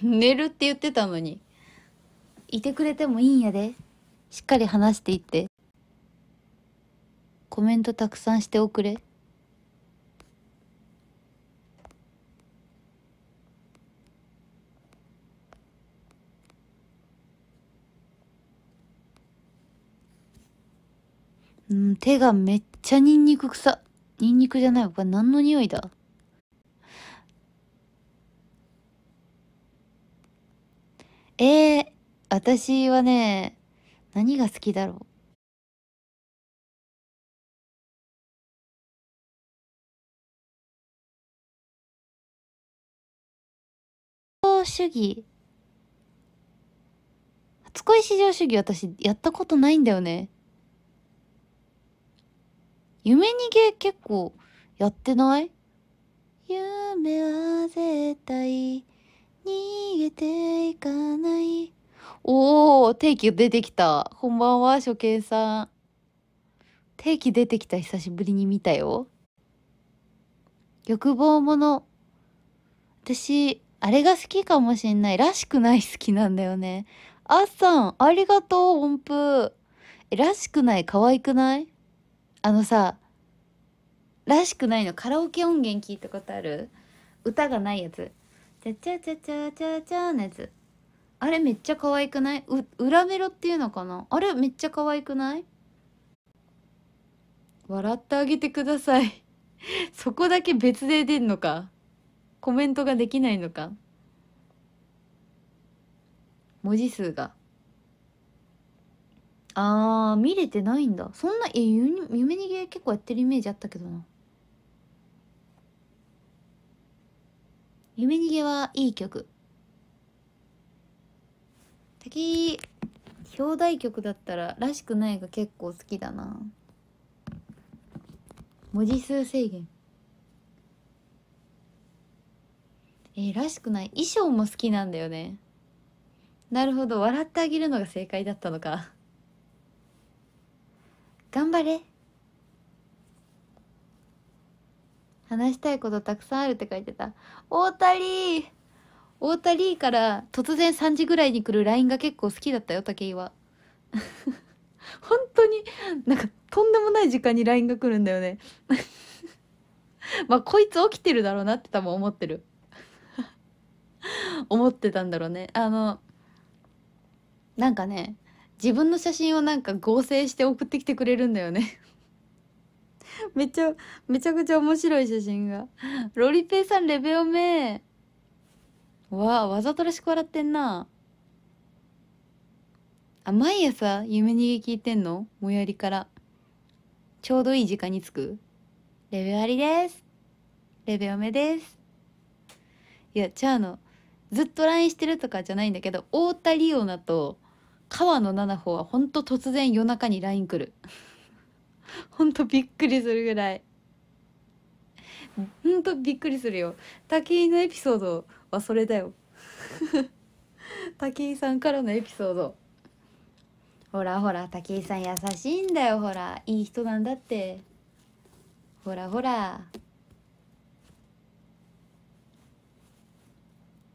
Speaker 1: 寝るって言ってたのにいてくれてもいいんやで。しっかり話していってコメントたくさんしておくれうん手がめっちゃニンニク臭ニンニクじゃないこれ何の匂いだえー、私はね何が好きだろう主義初恋至上主義私やったことないんだよね夢逃げ結構やってない夢は絶対逃げていかないおー、定期出てきた。こんばんは、初見さん。定期出てきた久しぶりに見たよ。欲望もの。私、あれが好きかもしんない。らしくない好きなんだよね。あっさん、ありがとう、音符。え、らしくない可愛くないあのさ、らしくないのカラオケ音源聞いたことある歌がないやつ。ちゃちゃちゃちゃちゃちゃのやつ。あれめっちゃ可愛くないう裏メロっていうのかなあれめっちゃ可愛くない笑ってあげてください そこだけ別で出んのかコメントができないのか文字数があー見れてないんだそんなえ夢逃げ結構やってるイメージあったけどな夢逃げはいい曲次表題曲だったら「らしくない」が結構好きだな文字数制限えー、らしくない衣装も好きなんだよねなるほど笑ってあげるのが正解だったのか頑張れ話したいことたくさんあるって書いてた大谷大谷から突然3時ぐらいに来る LINE が結構好きだったよ武井は 本当になんかとんでもない時間に LINE が来るんだよね まあこいつ起きてるだろうなって多分思ってる 思ってたんだろうねあのなんかね自分の写真をなんか合成して送ってきてくれるんだよねめっちゃめちゃくちゃ面白い写真がロリペイさんレベオメーわあわざとらしく笑ってんなあ毎朝夢逃げ聞いてんの最寄りからちょうどいい時間に着くレベありですレベおめですいやちゃあのずっと LINE してるとかじゃないんだけど太田梨央奈と川野々穂はほんと突然夜中に LINE 来るほんとびっくりするぐらいほんとびっくりするよ滝のエピソードぱそれだよ滝 井さんからのエピソードほらほら武井さん優しいんだよほらいい人なんだってほらほら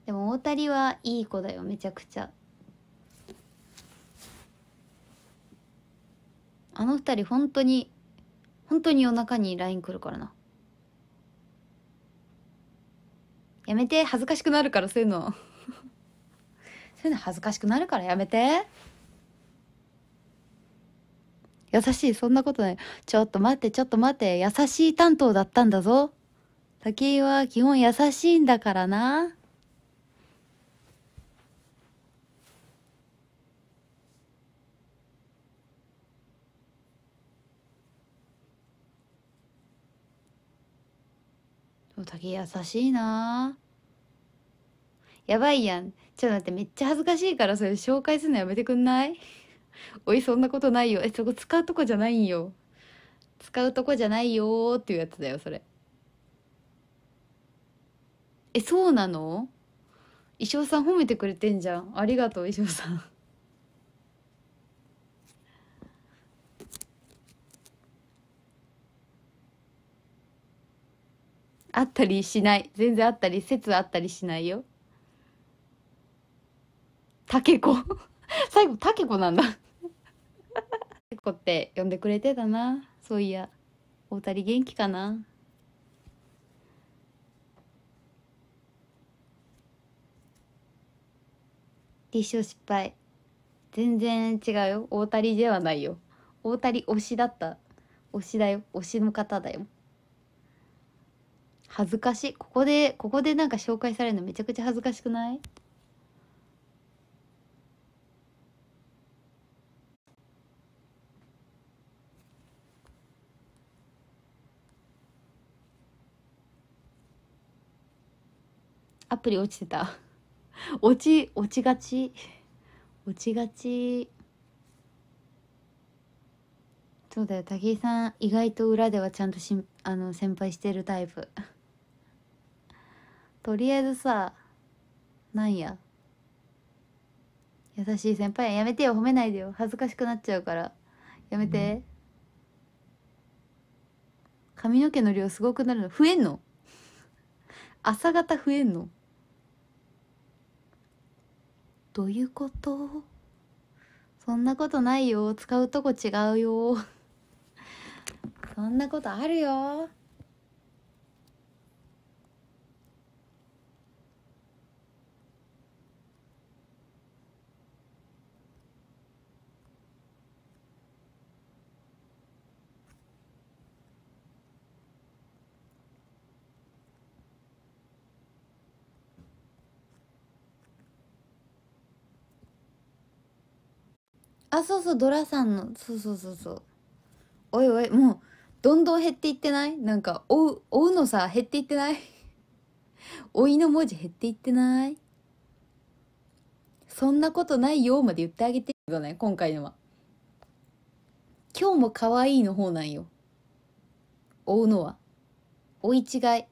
Speaker 1: でも大谷はいい子だよめちゃくちゃあの二人本当に本当に夜中に LINE 来るからなやめて恥ずかしくなるからそういうの そういうの恥ずかしくなるからやめて優しいそんなことないちょっと待ってちょっと待って優しい担当だったんだぞ井は基本優しいんだからな竹優しいなやばいやんちょっと待ってめっちゃ恥ずかしいからそれ紹介するのやめてくんない おいそんなことないよえそこ使うとこじゃないんよ使うとこじゃないよっていうやつだよそれえそうなの衣装さん褒めてくれてんじゃんありがとう衣装さんあったりしない全然あったり説あったりしないよタケコ 最後タケコなんだタケコって呼んでくれてたなそういや大谷元気かな立証失敗全然違うよ大谷ではないよ大谷推しだった推しだよ推しの方だよ恥ずかしいここでここでなんか紹介されるのめちゃくちゃ恥ずかしくないアプリ落ちてた落ち落ちがち落ちがちそうだよ武井さん意外と裏ではちゃんとしんあの先輩してるタイプとりあえずさなんや優しい先輩やめてよ褒めないでよ恥ずかしくなっちゃうからやめて、うん、髪の毛の量すごくなるの増えんの朝方増えんのどういうことそんなことないよ使うとこ違うよ そんなことあるよあそうそうドラさんのそうそうそうそうおいおいもうどんどん減っていってないなんか追ううのさ減っていってない追いの文字減っていってないそんなことないよまで言ってあげてるどね今回のは今日も可愛いの方なんよ追うのは追い違い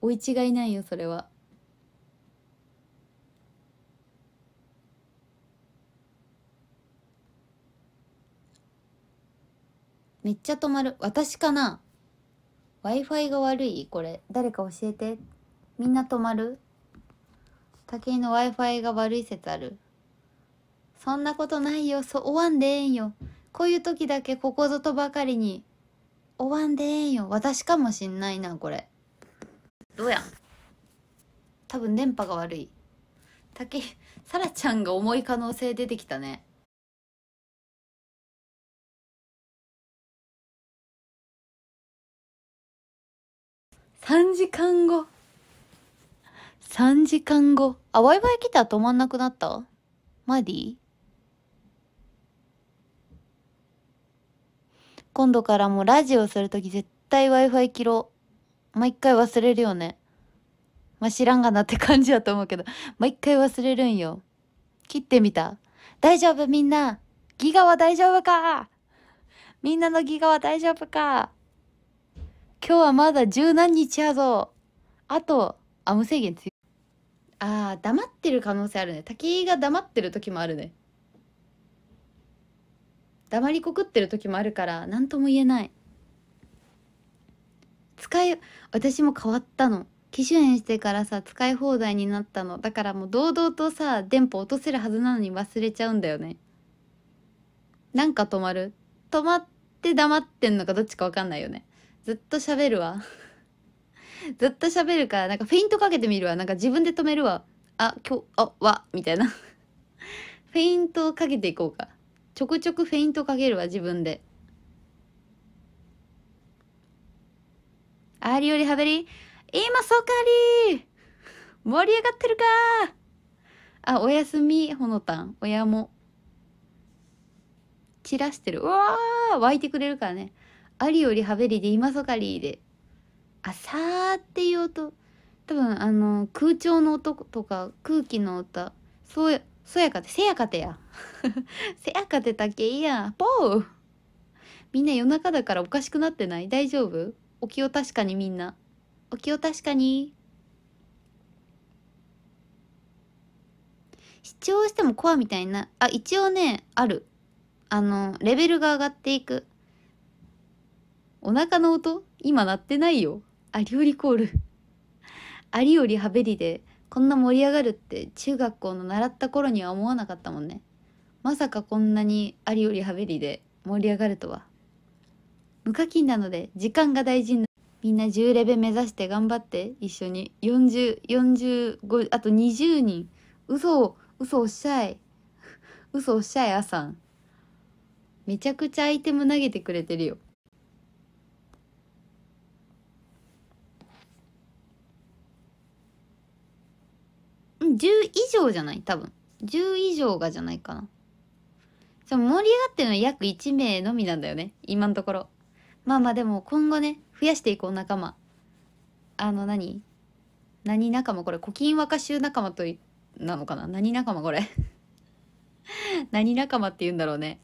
Speaker 1: 追 い違いなんよそれは。めっちゃ止まる私かな w i f i が悪いこれ誰か教えてみんな止まる武井の w i f i が悪い説あるそんなことないよそうおわんでええんよこういう時だけここぞとばかりにおわんでええんよ私かもしんないなこれどうやん多分電波が悪い武井さらちゃんが重い可能性出てきたね3時間後3時間後あ w i f i 来たら止まんなくなったマディ今度からもうラジオするとき絶対 w i f i 切ろう毎回忘れるよねまあ、知らんがなって感じだと思うけど毎回忘れるんよ切ってみた大丈夫みんなギガは大丈夫かみんなのギガは大丈夫か今日はまだ十何日やぞあとあ無制限強いああ、黙ってる可能性あるね滝が黙ってる時もあるね黙りこくってる時もあるから何とも言えない使い私も変わったの機種変してからさ使い放題になったのだからもう堂々とさ電波落とせるはずなのに忘れちゃうんだよねなんか止まる止まって黙ってんのかどっちか分かんないよねずっと喋るわずっと喋るからなんかフェイントかけてみるわなんか自分で止めるわあ今日あわみたいなフェイントをかけていこうかちょくちょくフェイントかけるわ自分でありよりはべり今そかり盛り上がってるかあおやすみほのたん親も散らしてるうわー湧いてくれるからねありよりはべりで今そかりで、あさーっていう音、多分あの、空調の音とか空気の歌、そうや、そやかて、せやかてや。せやかてたけいや、ぽうみんな夜中だからおかしくなってない大丈夫お気を確かにみんな。お気を確かに。視聴してもコアみたいな、あ、一応ね、ある。あの、レベルが上がっていく。お腹の音今鳴ってないよ。ありおりコール。ありおりはべりでこんな盛り上がるって中学校の習った頃には思わなかったもんね。まさかこんなにありおりはべりで盛り上がるとは。無課金なので時間が大事みんな10レベ目指して頑張って一緒に4045あと20人嘘嘘おっしゃい嘘おっしゃいあさんめちゃくちゃアイテム投げてくれてるよ10以上じゃない多分。10以上がじゃないかな。その盛り上がってるのは約1名のみなんだよね。今のところ。まあまあでも今後ね、増やしていこう仲間。あの何何仲間これ、古今和歌集仲間となのかな何仲間これ 何仲間って言うんだろうね。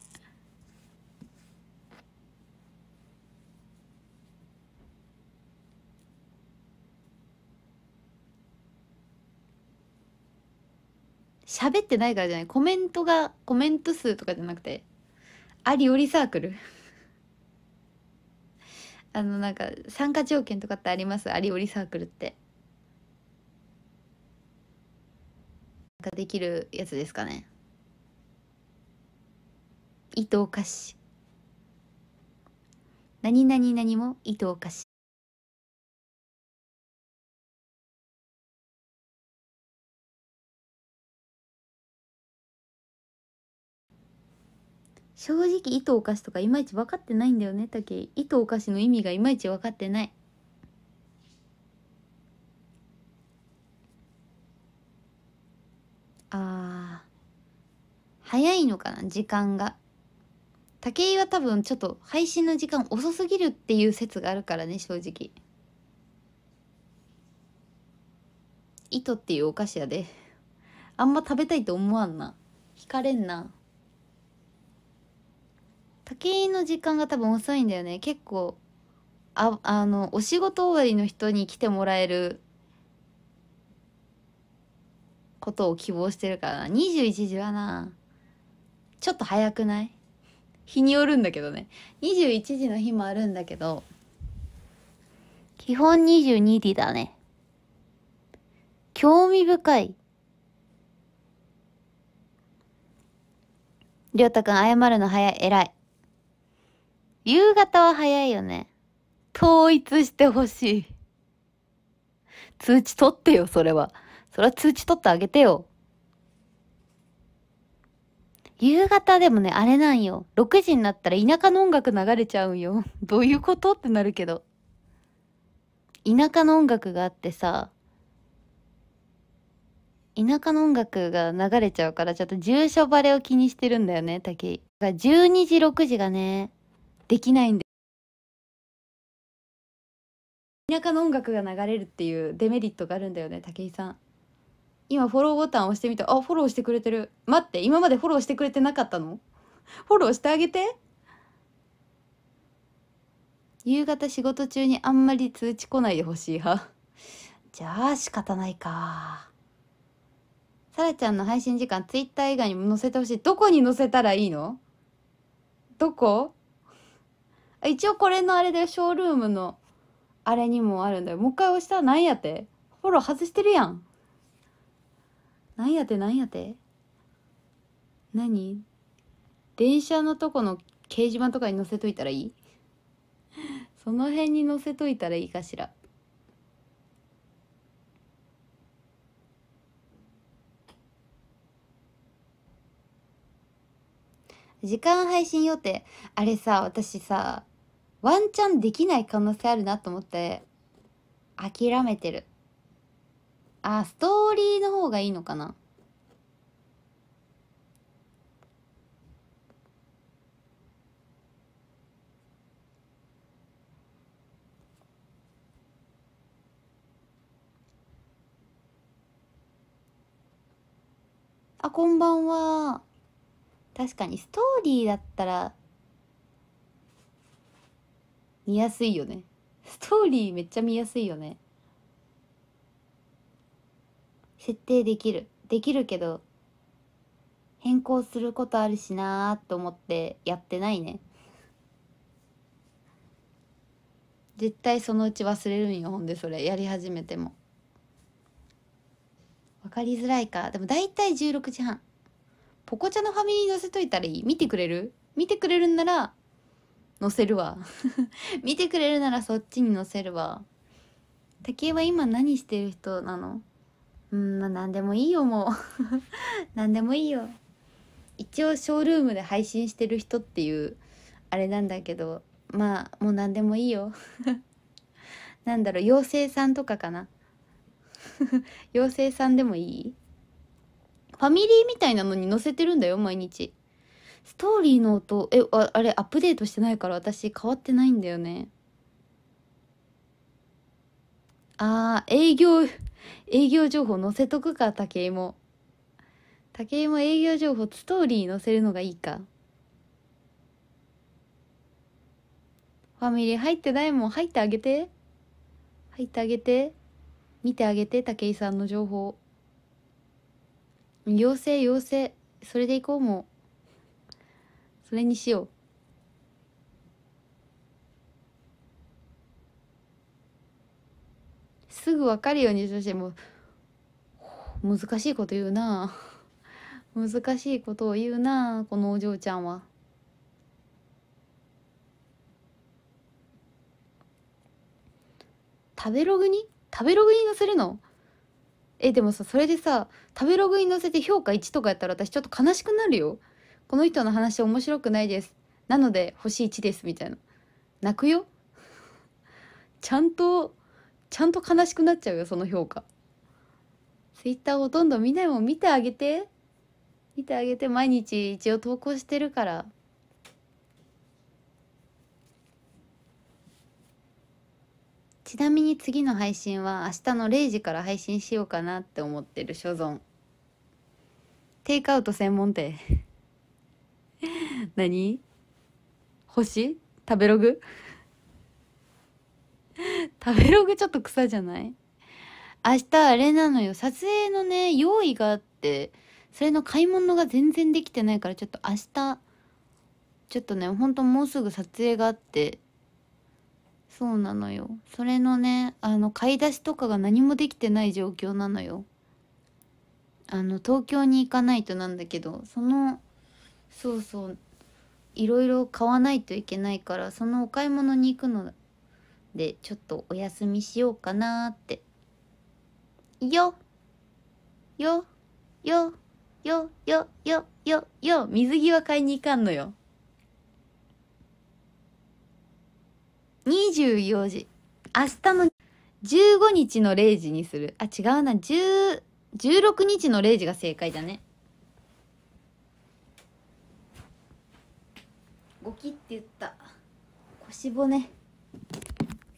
Speaker 1: 喋ってないからじゃないコメントがコメント数とかじゃなくてありおりサークル あのなんか参加条件とかってありますありおりサークルってができるやつですかねとおかし何々何もとおかし正直糸お菓子とかいまいち分かってないんだよねたけ糸お菓子の意味がいまいち分かってないあ早いのかな時間が武井は多分ちょっと配信の時間遅すぎるっていう説があるからね正直糸っていうお菓子やであんま食べたいと思わんな引かれんな時計の時間が多分遅いんだよね結構ああのお仕事終わりの人に来てもらえることを希望してるからな21時はなちょっと早くない日によるんだけどね21時の日もあるんだけど基本22時だね興味深いりょうたくん謝るの早い偉い夕方は早いよね。統一してほしい。通知取ってよ、それは。それは通知取ってあげてよ。夕方でもね、あれなんよ。6時になったら田舎の音楽流れちゃうよ。どういうことってなるけど。田舎の音楽があってさ、田舎の音楽が流れちゃうから、ちょっと住所バレを気にしてるんだよね、滝。12時、6時がね、できないんで田舎の音楽が流れるっていうデメリットがあるんだよね武井さん今フォローボタン押してみたあフォローしてくれてる待って今までフォローしてくれてなかったのフォローしてあげて夕方仕事中にあんまり通知来ないでほしい派 じゃあ仕方ないかさらちゃんの配信時間ツイッター以外にも載せてほしいどこに載せたらいいのどこ一応これのあれでショールームのあれにもあるんだよもう一回押したら何やってフォロー外してるやん何やって何やって何電車のとこの掲示板とかに載せといたらいいその辺に載せといたらいいかしら時間配信予定あれさ私さワンチャンできない可能性あるなと思って諦めてるあストーリーの方がいいのかなあこんばんは確かにストーリーだったら見やすいよねストーリーめっちゃ見やすいよね設定できるできるけど変更することあるしなーと思ってやってないね絶対そのうち忘れるんよほんでそれやり始めても分かりづらいかでも大体16時半ポコチャのファミリー載せといたらいい見てくれる見てくれるんなら載せるわ 見てくれるならそっちに載せるわ竹井は今何してる人なのうんまあ何でもいいよもう 何でもいいよ一応ショールームで配信してる人っていうあれなんだけどまあもう何でもいいよ なんだろう妖精さんとかかな妖精さんでもいいファミリーみたいなのに載せてるんだよ毎日ストーリーの音えああれアップデートしてないから私変わってないんだよねあー営業 営業情報載せとくか武井も武井も営業情報ストーリー載せるのがいいかファミリー入ってないもん入ってあげて入ってあげて見てあげて武井さんの情報妖精妖精それでいこうもうそれにしようすぐわかるようにしても難しいこと言うな 難しいことを言うなこのお嬢ちゃんは。食べログに食べログに載せるのえでもさそれでさ食べログに載せて評価1とかやったら私ちょっと悲しくなるよ。この人の話面白くないです。なので、星1です。みたいな。泣くよ ちゃんと、ちゃんと悲しくなっちゃうよ、その評価。ツイッターほとんど見ないもん見てあげて。見てあげて、毎日一応投稿してるから。ちなみに次の配信は明日の0時から配信しようかなって思ってる所存。テイクアウト専門店 何星食べログ 食べログちょっと草じゃない明日あれなのよ撮影のね用意があってそれの買い物が全然できてないからちょっと明日ちょっとねほんともうすぐ撮影があってそうなのよそれのねあの買い出しとかが何もできてない状況なのよあの東京に行かないとなんだけどそのそうそういろいろ買わないといけないからそのお買い物に行くのでちょっとお休みしようかなってよよよよよよよよ水着は買いに行かんのよ24時明日の15日の0時にするあ違うな10 16日の0時が正解だねゴキって言った腰骨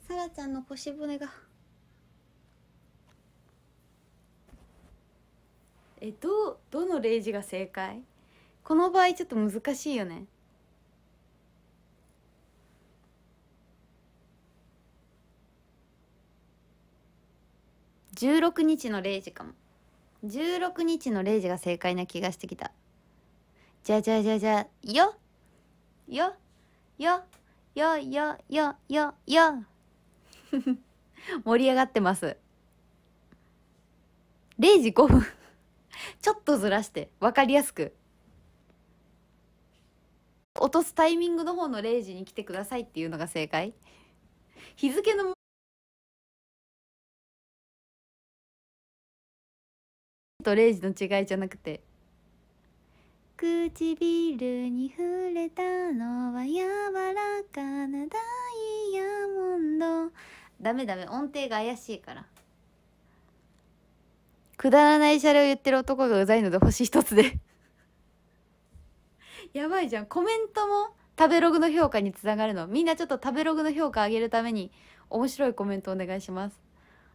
Speaker 1: さらちゃんの腰骨がえどどのレイジが正解この場合ちょっと難しいよね16日の0時かも16日の0時が正解な気がしてきたじゃじゃじゃじゃよよよよよよよよ 盛り上がってます0時5分ちょっとずらして分かりやすく落とすタイミングの方の0時に来てくださいっていうのが正解日付のと0時の違いじゃなくて唇に触れたのは柔らかなダイヤモンドダメダメ音程が怪しいからくだらないシャレを言ってる男がうざいので星一つで やばいじゃんコメントも食べログの評価につながるのみんなちょっと食べログの評価上げるために面白いコメントお願いします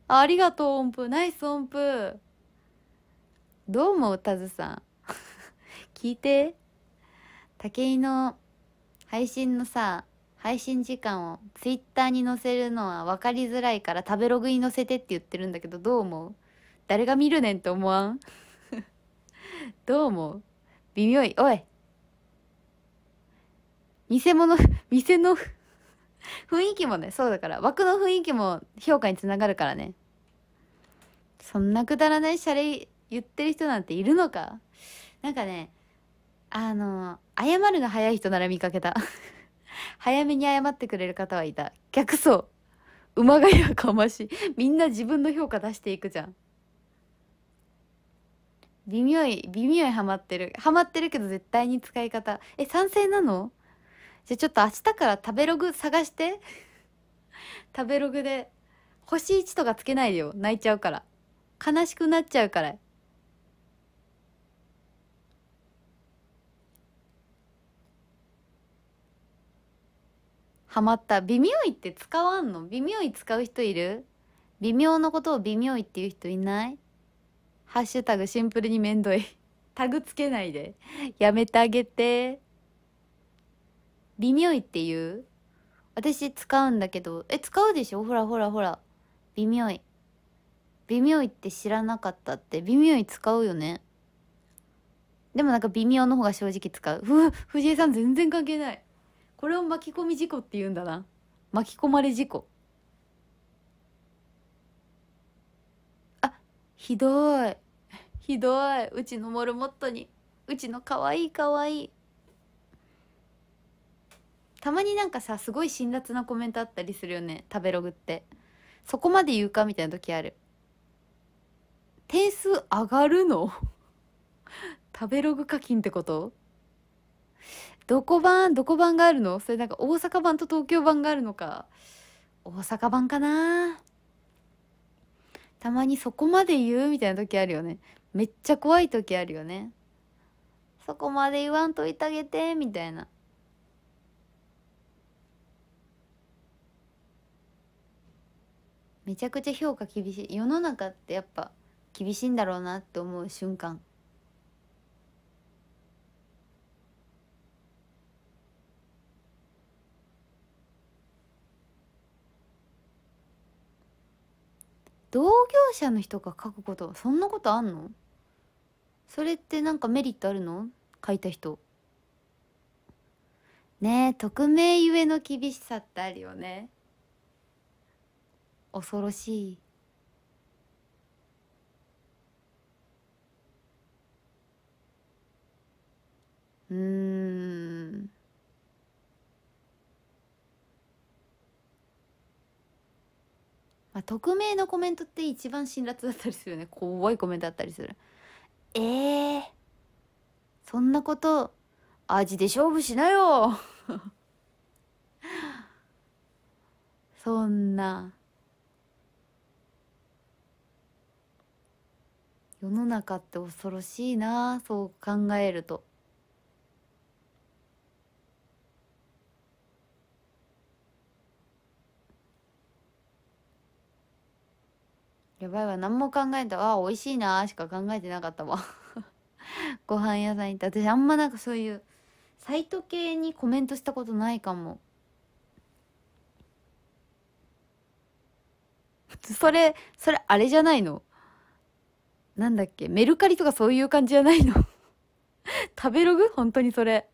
Speaker 1: ありがとう音符ナイス音符どうもうたずさん聞いて武井の配信のさ配信時間をツイッターに載せるのは分かりづらいから食べログに載せてって言ってるんだけどどう思う誰が見るねんって思わん どう思う微妙いおい偽物店 の 雰囲気もねそうだから枠の雰囲気も評価につながるからねそんなくだらないシャレ言ってる人なんているのかなんかねあの、謝るの早い人なら見かけた。早めに謝ってくれる方はいた。逆走。馬がやかましい。みんな自分の評価出していくじゃん。微妙い、微妙いハマってる。ハマってるけど絶対に使い方。え、賛成なのじゃあちょっと明日から食べログ探して。食べログで。星1とかつけないでよ。泣いちゃうから。悲しくなっちゃうから。ハマった微妙いって使わんの微妙い使う人いる微妙なことを微妙いっていう人いないハッシュタグシンプルにめんどいタグつけないでやめてあげて微妙いっていう私使うんだけどえ使うでしょほらほらほら微妙い微妙いって知らなかったって微妙い使うよねでもなんか微妙の方が正直使うふ藤井さん全然関係ないこれを巻き込み事故って言うんだな巻き込まれ事故あひどいひどいうちのモルモットにうちのかわいいかわいいたまになんかさすごい辛辣なコメントあったりするよね食べログってそこまで言うかみたいな時ある点数上がるの 食べログ課金ってことどこ版どこ版があるのそれなんか大阪版と東京版があるのか大阪版かなたまにそこまで言うみたいな時あるよねめっちゃ怖い時あるよねそこまで言わんといてあげてみたいなめちゃくちゃ評価厳しい世の中ってやっぱ厳しいんだろうなって思う瞬間同業者の人が書くことそんなことあんのそれってなんかメリットあるの書いた人ねえ匿名ゆえの厳しさってあるよね恐ろしいうんまあ、匿名のコメントって一番辛辣だったりするよね 怖いコメントだったりするえー、そんなこと味で勝負しなよ そんな世の中って恐ろしいなそう考えると。やばいわ何も考えたわ美味しいなしか考えてなかったわ ご飯屋さん行って私あんまなんかそういうサイト系にコメントしたことないかもそれそれあれじゃないのなんだっけメルカリとかそういう感じじゃないの 食べログ本当にそれ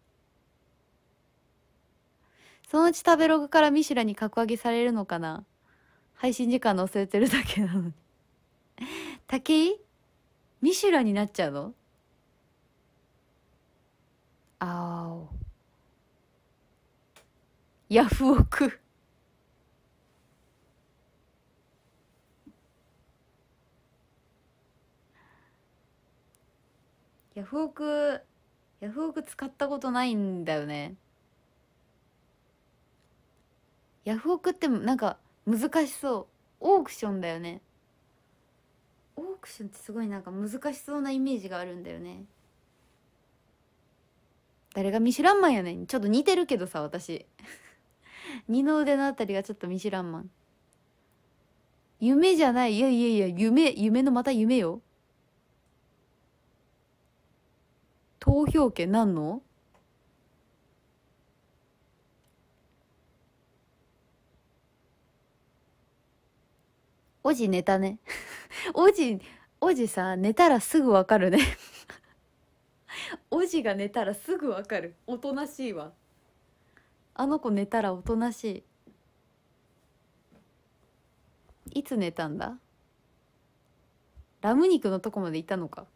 Speaker 1: そのうち食べログからミシュラに格上げされるのかな配信時間載せてるだけなのに 竹井ミシュランになっちゃうのあおヤフオクヤフオクヤフオク使ったことないんだよねヤフオクってなんか難しそうオークションだよねオークションってすごいなんか難しそうなイメージがあるんだよね誰がミシュランマンやねんちょっと似てるけどさ私 二の腕のあたりがちょっとミシュランマン夢じゃないいやいやいや夢夢のまた夢よ投票権なんのおじ寝たね。おじ、おじさ、寝たらすぐわかるねおじが寝たらすぐわかる。おとなしいわ。あの子寝たらおとなしい。いつ寝たんだラム肉のとこまでいたのか。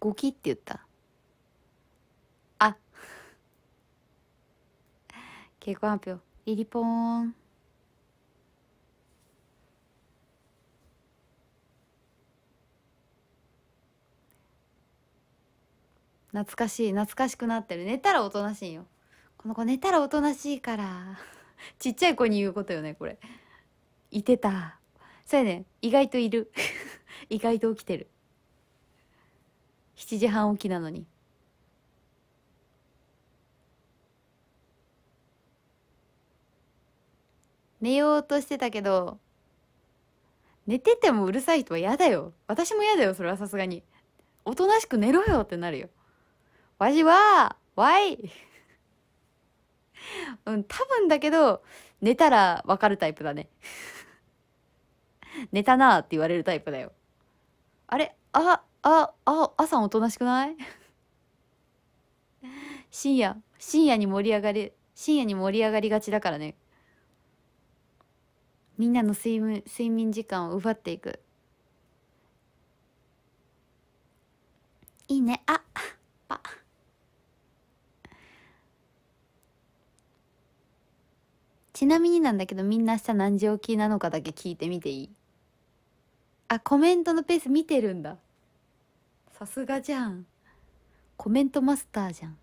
Speaker 1: ゴキって言った。あ 結婚発表。リリポーン。懐かしい懐かしくなってる寝たらおとなしいよこの子寝たらおとなしいから ちっちゃい子に言うことよねこれいてたそうやね意外といる 意外と起きてる7時半起きなのに寝ようとしてたけど寝ててもうるさい人は嫌だよ私も嫌だよそれはさすがにおとなしく寝ろよってなるよわしは、わい うん、多分だけど、寝たらわかるタイプだね。寝たなーって言われるタイプだよ。あれあ、あ、あ、朝おとなしくない 深夜、深夜に盛り上がり、深夜に盛り上がりがちだからね。みんなの睡眠睡眠時間を奪っていく。いいね。あ、ば。ちなみになんだけどみんな明日何時起きなのかだけ聞いてみていいあコメントのペース見てるんださすがじゃんコメントマスターじゃん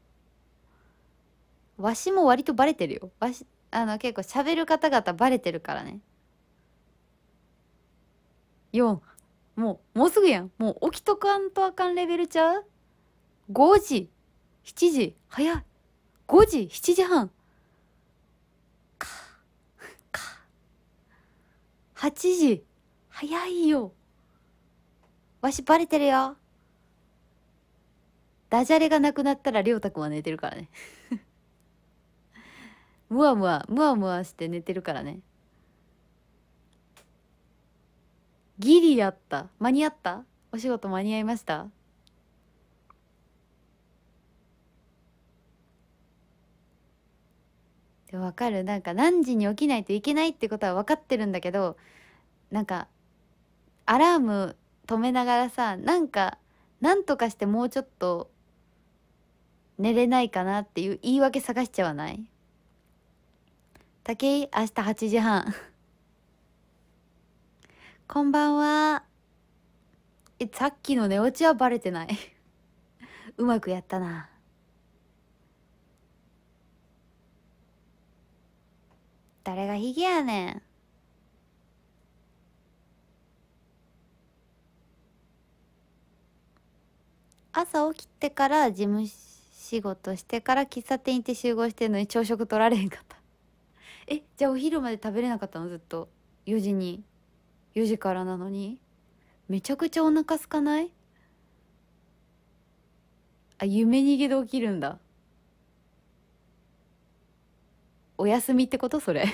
Speaker 1: わしも割とバレてるよわしあの結構喋る方々バレてるからね4もうもうすぐやんもう起きとかんとあかんレベルちゃう5時7時早い5時7時半8時早いよわしバレてるよダジャレがなくなったらりょうたくんは寝てるからねむわむわむわむわして寝てるからねギリやった間に合ったお仕事間に合いましたわかるなんか何時に起きないといけないってことは分かってるんだけどなんかアラーム止めながらさなんかなんとかしてもうちょっと寝れないかなっていう言い訳探しちゃわない竹井明日8時半 こんばんはえさっきの寝落ちはバレてない うまくやったな誰がヒゲやねん朝起きてから事務仕事してから喫茶店行って集合してるのに朝食取られへんかった えじゃあお昼まで食べれなかったのずっと4時に4時からなのにめちゃくちゃお腹すかないあ夢逃げで起きるんだお休みってことそれ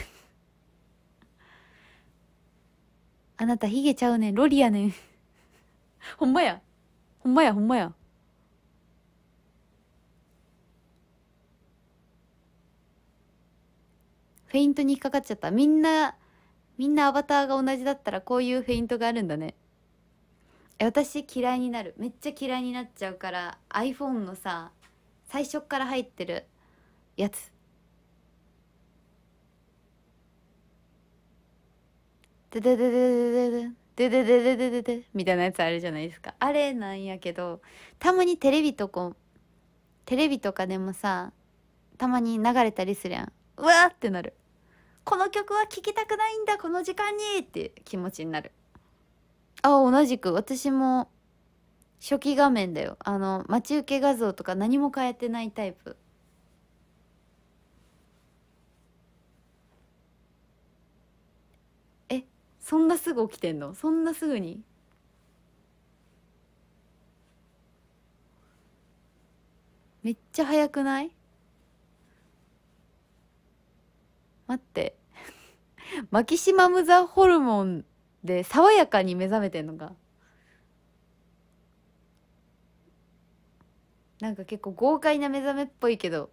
Speaker 1: あなたヒゲちゃうねんロリやねん ほんまやほんまやほんまやフェイントに引っかかっちゃったみんなみんなアバターが同じだったらこういうフェイントがあるんだねえ私嫌いになるめっちゃ嫌いになっちゃうから iPhone のさ最初から入ってるやつでででででででででででででみたいなやつあるじゃないですかあれなんやけどたまにテレビとかテレビとかでもさたまに流れたりするやんうわーってなるこの曲は聴きたくないんだこの時間にって気持ちになるあ同じく私も初期画面だよあの待ち受け画像とか何も変えてないタイプえそんなすぐ起きてんのそんなすぐにめっちゃ早くない待ってマキシマムザホルモンで爽やかに目覚めてんのかなんか結構豪快な目覚めっぽいけど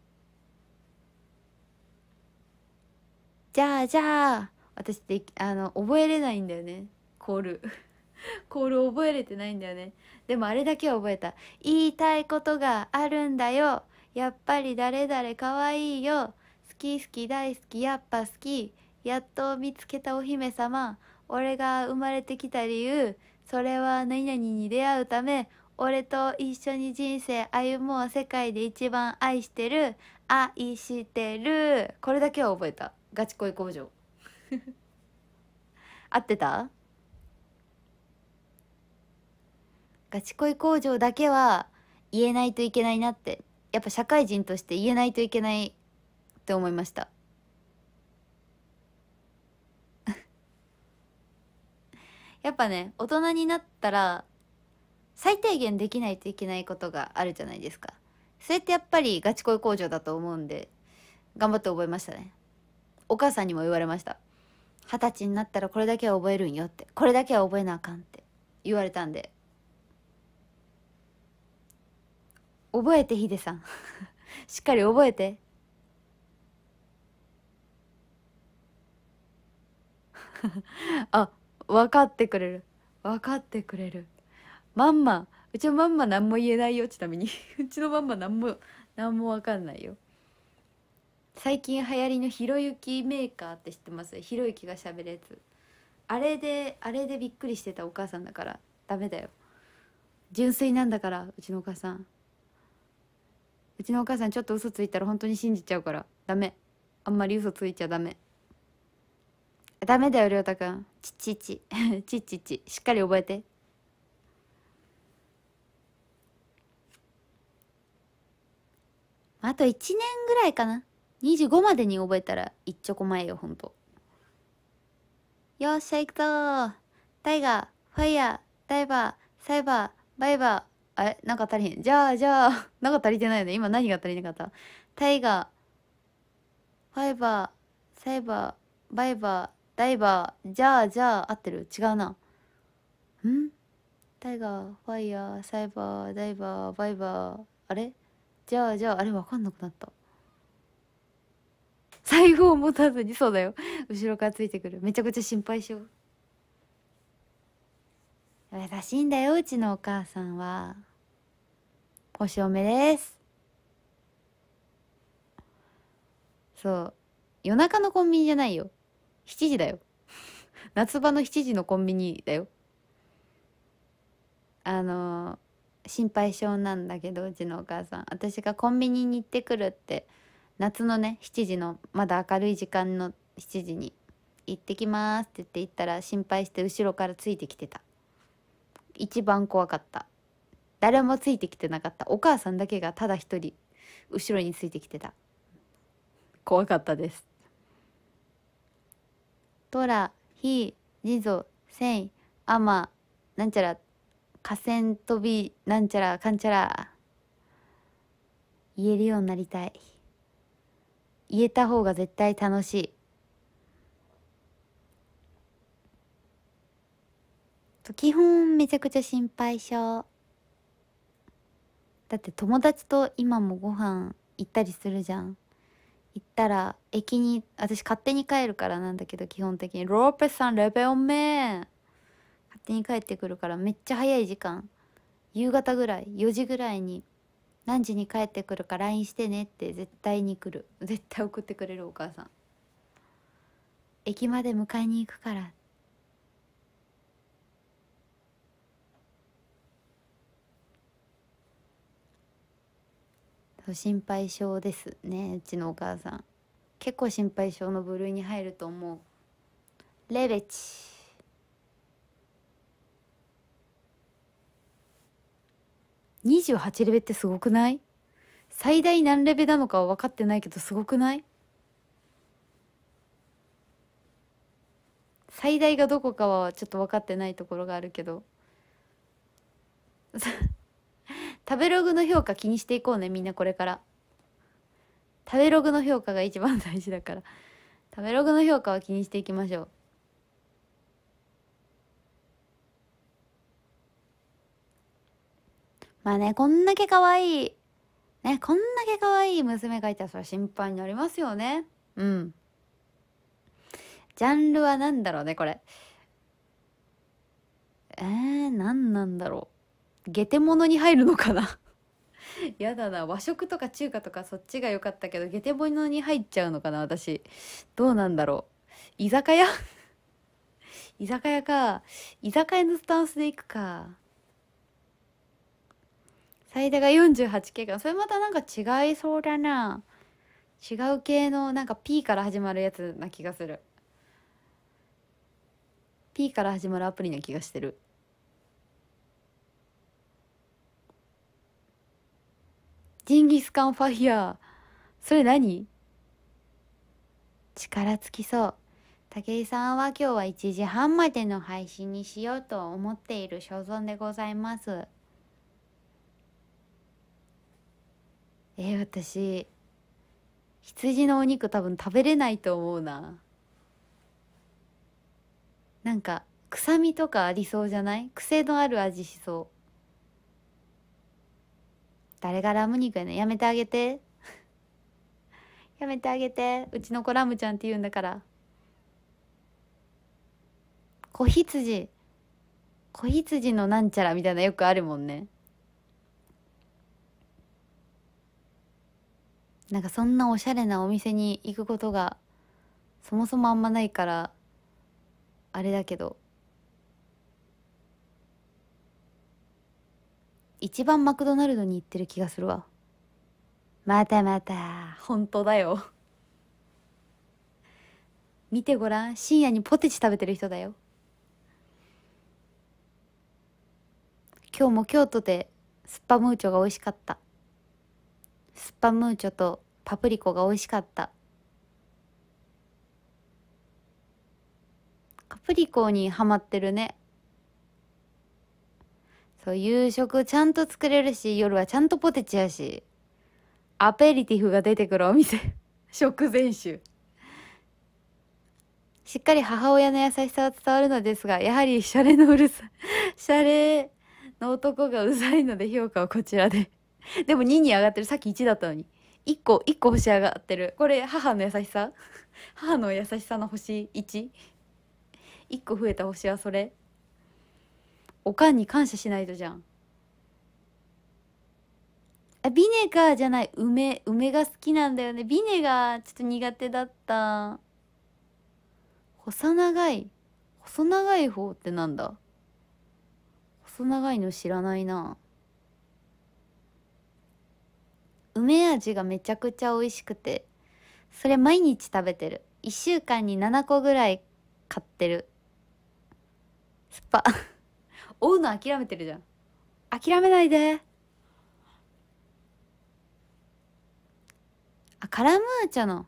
Speaker 1: じゃあじゃあ私ってあの覚えれないんだよねコール コール覚えれてないんだよねでもあれだけは覚えた言いたいことがあるんだよやっぱり誰々かわいいよき好き大好きやっぱ好きやっと見つけたお姫様俺が生まれてきた理由それは何々に出会うため俺と一緒に人生歩もう世界で一番愛してる愛してるこれだけは覚えたガチ恋工場 合ってたガチ恋工場だけは言えないといけないなってやっぱ社会人として言えないといけないって思いました やっぱね大人になったら最低限できないといけないことがあるじゃないですかそれってやっぱりガチ恋工場だと思うんで頑張って覚えましたねお母さんにも言われました二十歳になったらこれだけは覚えるんよってこれだけは覚えなあかんって言われたんで覚えてヒデさん しっかり覚えて あ分かってくれる分かってくれるまんまうちのまんま何も言えないよちなみに うちのまんま何も何も分かんないよ最近流行りのひろゆきメーカーって知ってますひろゆきが喋れずあれであれでびっくりしてたお母さんだからダメだよ純粋なんだからうちのお母さんうちのお母さんちょっと嘘ついたら本当に信じちゃうからダメあんまり嘘ついちゃダメダメだよ、りょうたくん。ちちち。ちちち。しっかり覚えて。あと1年ぐらいかな。25までに覚えたら、一ちょこ前よ、ほんと。よっしゃ、行くぞー。タイガー、ファイヤー、ダイバー、サイバー、バイバー。あれなんか足りへん。じゃあ、じゃあ、なんか足りてないよね。今何が足りなかったタイガー、ファイバー、サイバー、バイバー、ダイバー、じゃあ、じゃあ、合ってる違うな。んタイガー、ファイヤー、サイバー、ダイバー、バイバー、あれじゃあ、じゃあ、あれわかんなくなった。財布を持たずに、そうだよ。後ろからついてくる。めちゃくちゃ心配しよう。優しいんだよ、うちのお母さんは。お正めです。そう。夜中のコンビニじゃないよ。7時だよ夏場の7時のコンビニだよあのー、心配性なんだけどうちのお母さん私がコンビニに行ってくるって夏のね7時のまだ明るい時間の7時に「行ってきます」って言って行ったら心配して後ろからついてきてた一番怖かった誰もついてきてなかったお母さんだけがただ一人後ろについてきてた怖かったですトラヒジゾセイアマなんちゃら河川飛びなんちゃらかんちゃら言えるようになりたい言えた方が絶対楽しいと基本めちゃくちゃ心配性だって友達と今もご飯行ったりするじゃん行ったら駅に私勝手に帰るからなんだけど基本的に「ローペスさんレベオメン!」勝手に帰ってくるからめっちゃ早い時間夕方ぐらい4時ぐらいに何時に帰ってくるか LINE してねって絶対に来る絶対送ってくれるお母さん駅まで迎えに行くから心配性ですねうちのお母さん結構心配性の部類に入ると思うレベチ28レベってすごくない最大何レベなのかは分かってないけどすごくない最大がどこかはちょっと分かってないところがあるけど食べログの評価気にしていこうねみんなこれから食べログの評価が一番大事だから食べログの評価は気にしていきましょうまあねこんだけ可愛いねこんだけ可愛い娘がいたらそれは心配になりますよねうんジャンルは何だろうねこれえー、何なんだろう下手物に入るのかな やだな和食とか中華とかそっちが良かったけど下手物に入っちゃうのかな私どうなんだろう居酒屋 居酒屋か居酒屋のスタンスで行くか最大が48系かそれまたなんか違いそうだな違う系のなんか P から始まるやつな気がする P から始まるアプリな気がしてるジンギスカンファイヤー。それ何力尽きそう。武井さんは今日は1時半までの配信にしようと思っている所存でございます。えー、私、羊のお肉多分食べれないと思うな。なんか、臭みとかありそうじゃない癖のある味しそう。誰がラム肉やねやめてあげてやめてあげてうちの子ラムちゃんって言うんだから子羊子羊のなんちゃらみたいなよくあるもんねなんかそんなおしゃれなお店に行くことがそもそもあんまないからあれだけど一番マクドナルドに行ってる気がするわまたまた本当だよ見てごらん深夜にポテチ食べてる人だよ今日も京都でスッパムーチョが美味しかったスッパムーチョとパプリコが美味しかったパプリコにハマってるねそう、夕食ちゃんと作れるし、夜はちゃんとポテチやし、アペリティフが出てくるお店。食前酒。しっかり母親の優しさは伝わるのですが、やはりシャレのうるさ、シャレの男がうざいので評価はこちらで。でも2に上がってる。さっき1だったのに。1個、1個星上がってる。これ母の優しさ 母の優しさの星 1?1 個増えた星はそれおかんに感謝しないとじゃんあビネガーじゃない梅梅が好きなんだよねビネガーちょっと苦手だった細長い細長い方ってなんだ細長いの知らないな梅味がめちゃくちゃ美味しくてそれ毎日食べてる1週間に7個ぐらい買ってる酸っぱ追うの諦めてるじゃん諦めないであカラムーチョの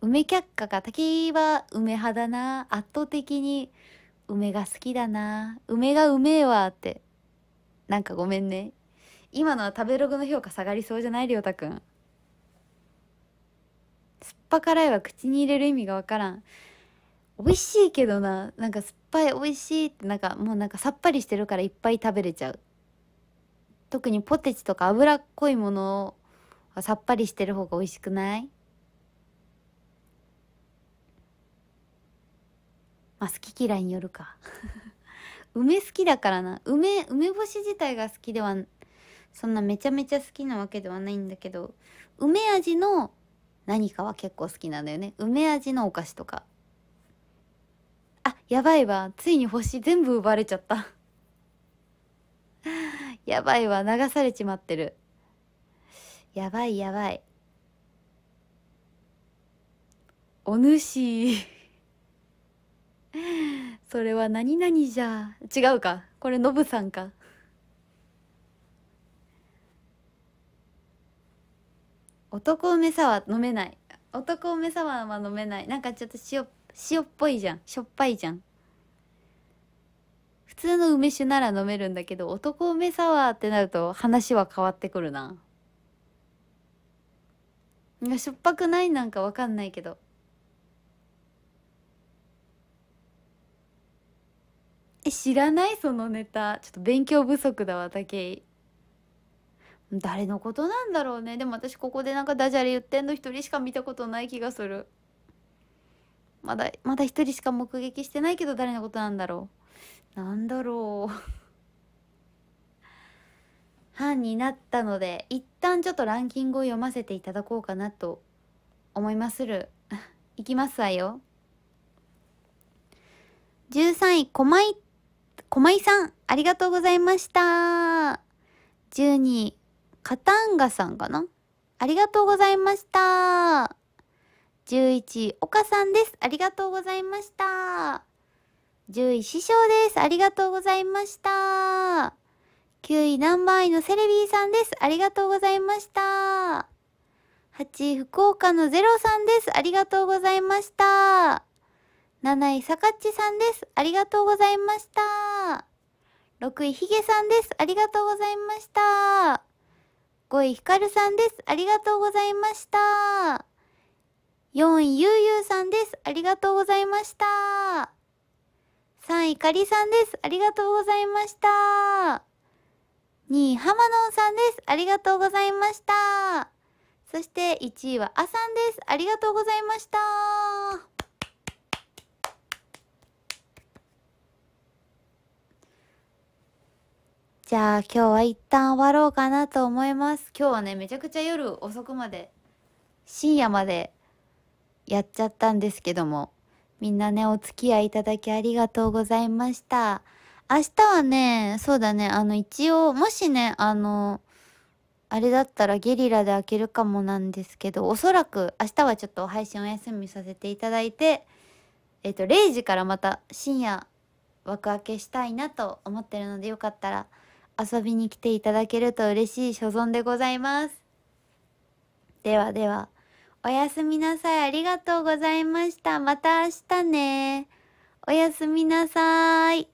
Speaker 1: 梅却下か滝は梅派だな圧倒的に梅が好きだな梅がうめえわってなんかごめんね今のは食べログの評価下がりそうじゃないりょうたくん酸っぱ辛いは口に入れる意味がわからん美味しいけどななんか酸っぱい美味しいってなんかもうなんかさっぱりしてるからいっぱい食べれちゃう特にポテチとか脂っこいものはさっぱりしてる方が美味しくないまあ好き嫌いによるか 梅好きだからな梅梅干し自体が好きではそんなめちゃめちゃ好きなわけではないんだけど梅味の何かは結構好きなんだよね梅味のお菓子とかやばいわついに星全部奪われちゃった やばいわ流されちまってるやばいやばいお主 それは何々じゃ違うかこれノブさんか男梅サワー飲めない男梅サワーは飲めないなんかちょっと塩塩っぽいじゃんしょっぱいじゃん普通の梅酒なら飲めるんだけど男梅サワーってなると話は変わってくるなしょっぱくないなんかわかんないけどえ知らないそのネタちょっと勉強不足だわ武井誰のことなんだろうねでも私ここでなんかダジャレ言ってんの一人しか見たことない気がする。まだまだ一人しか目撃してないけど誰のことなんだろうなんだろう 班になったので一旦ちょっとランキングを読ませていただこうかなと思いまするい きますわよ13位こまいこまいさんありがとうございました12位カタンガさんかなありがとうございました11位、岡さんです。ありがとうございました。10位、師匠です。ありがとうございました。9位、ナンバーイのセレビーさんです。ありがとうございました。8位、福岡のゼロさんです。ありがとうございました。7位、さかっちさんです。ありがとうございました。6位、ヒゲさんです。ありがとうございました。5位、ヒカルさんです。ありがとうございました。4位、ゆうゆうさんです。ありがとうございました。3位、かりさんです。ありがとうございました。2位、はまのんさんです。ありがとうございました。そして1位はあさんです。ありがとうございました。じゃあ今日は一旦終わろうかなと思います。今日はね、めちゃくちゃ夜遅くまで、深夜までやっちゃったんですけども、みんなね、お付き合いいただきありがとうございました。明日はね、そうだね、あの、一応、もしね、あの、あれだったらゲリラで開けるかもなんですけど、おそらく明日はちょっと配信お休みさせていただいて、えっ、ー、と、0時からまた深夜枠開けしたいなと思ってるので、よかったら遊びに来ていただけると嬉しい所存でございます。ではでは。おやすみなさい。ありがとうございました。また明日ね。おやすみなさい。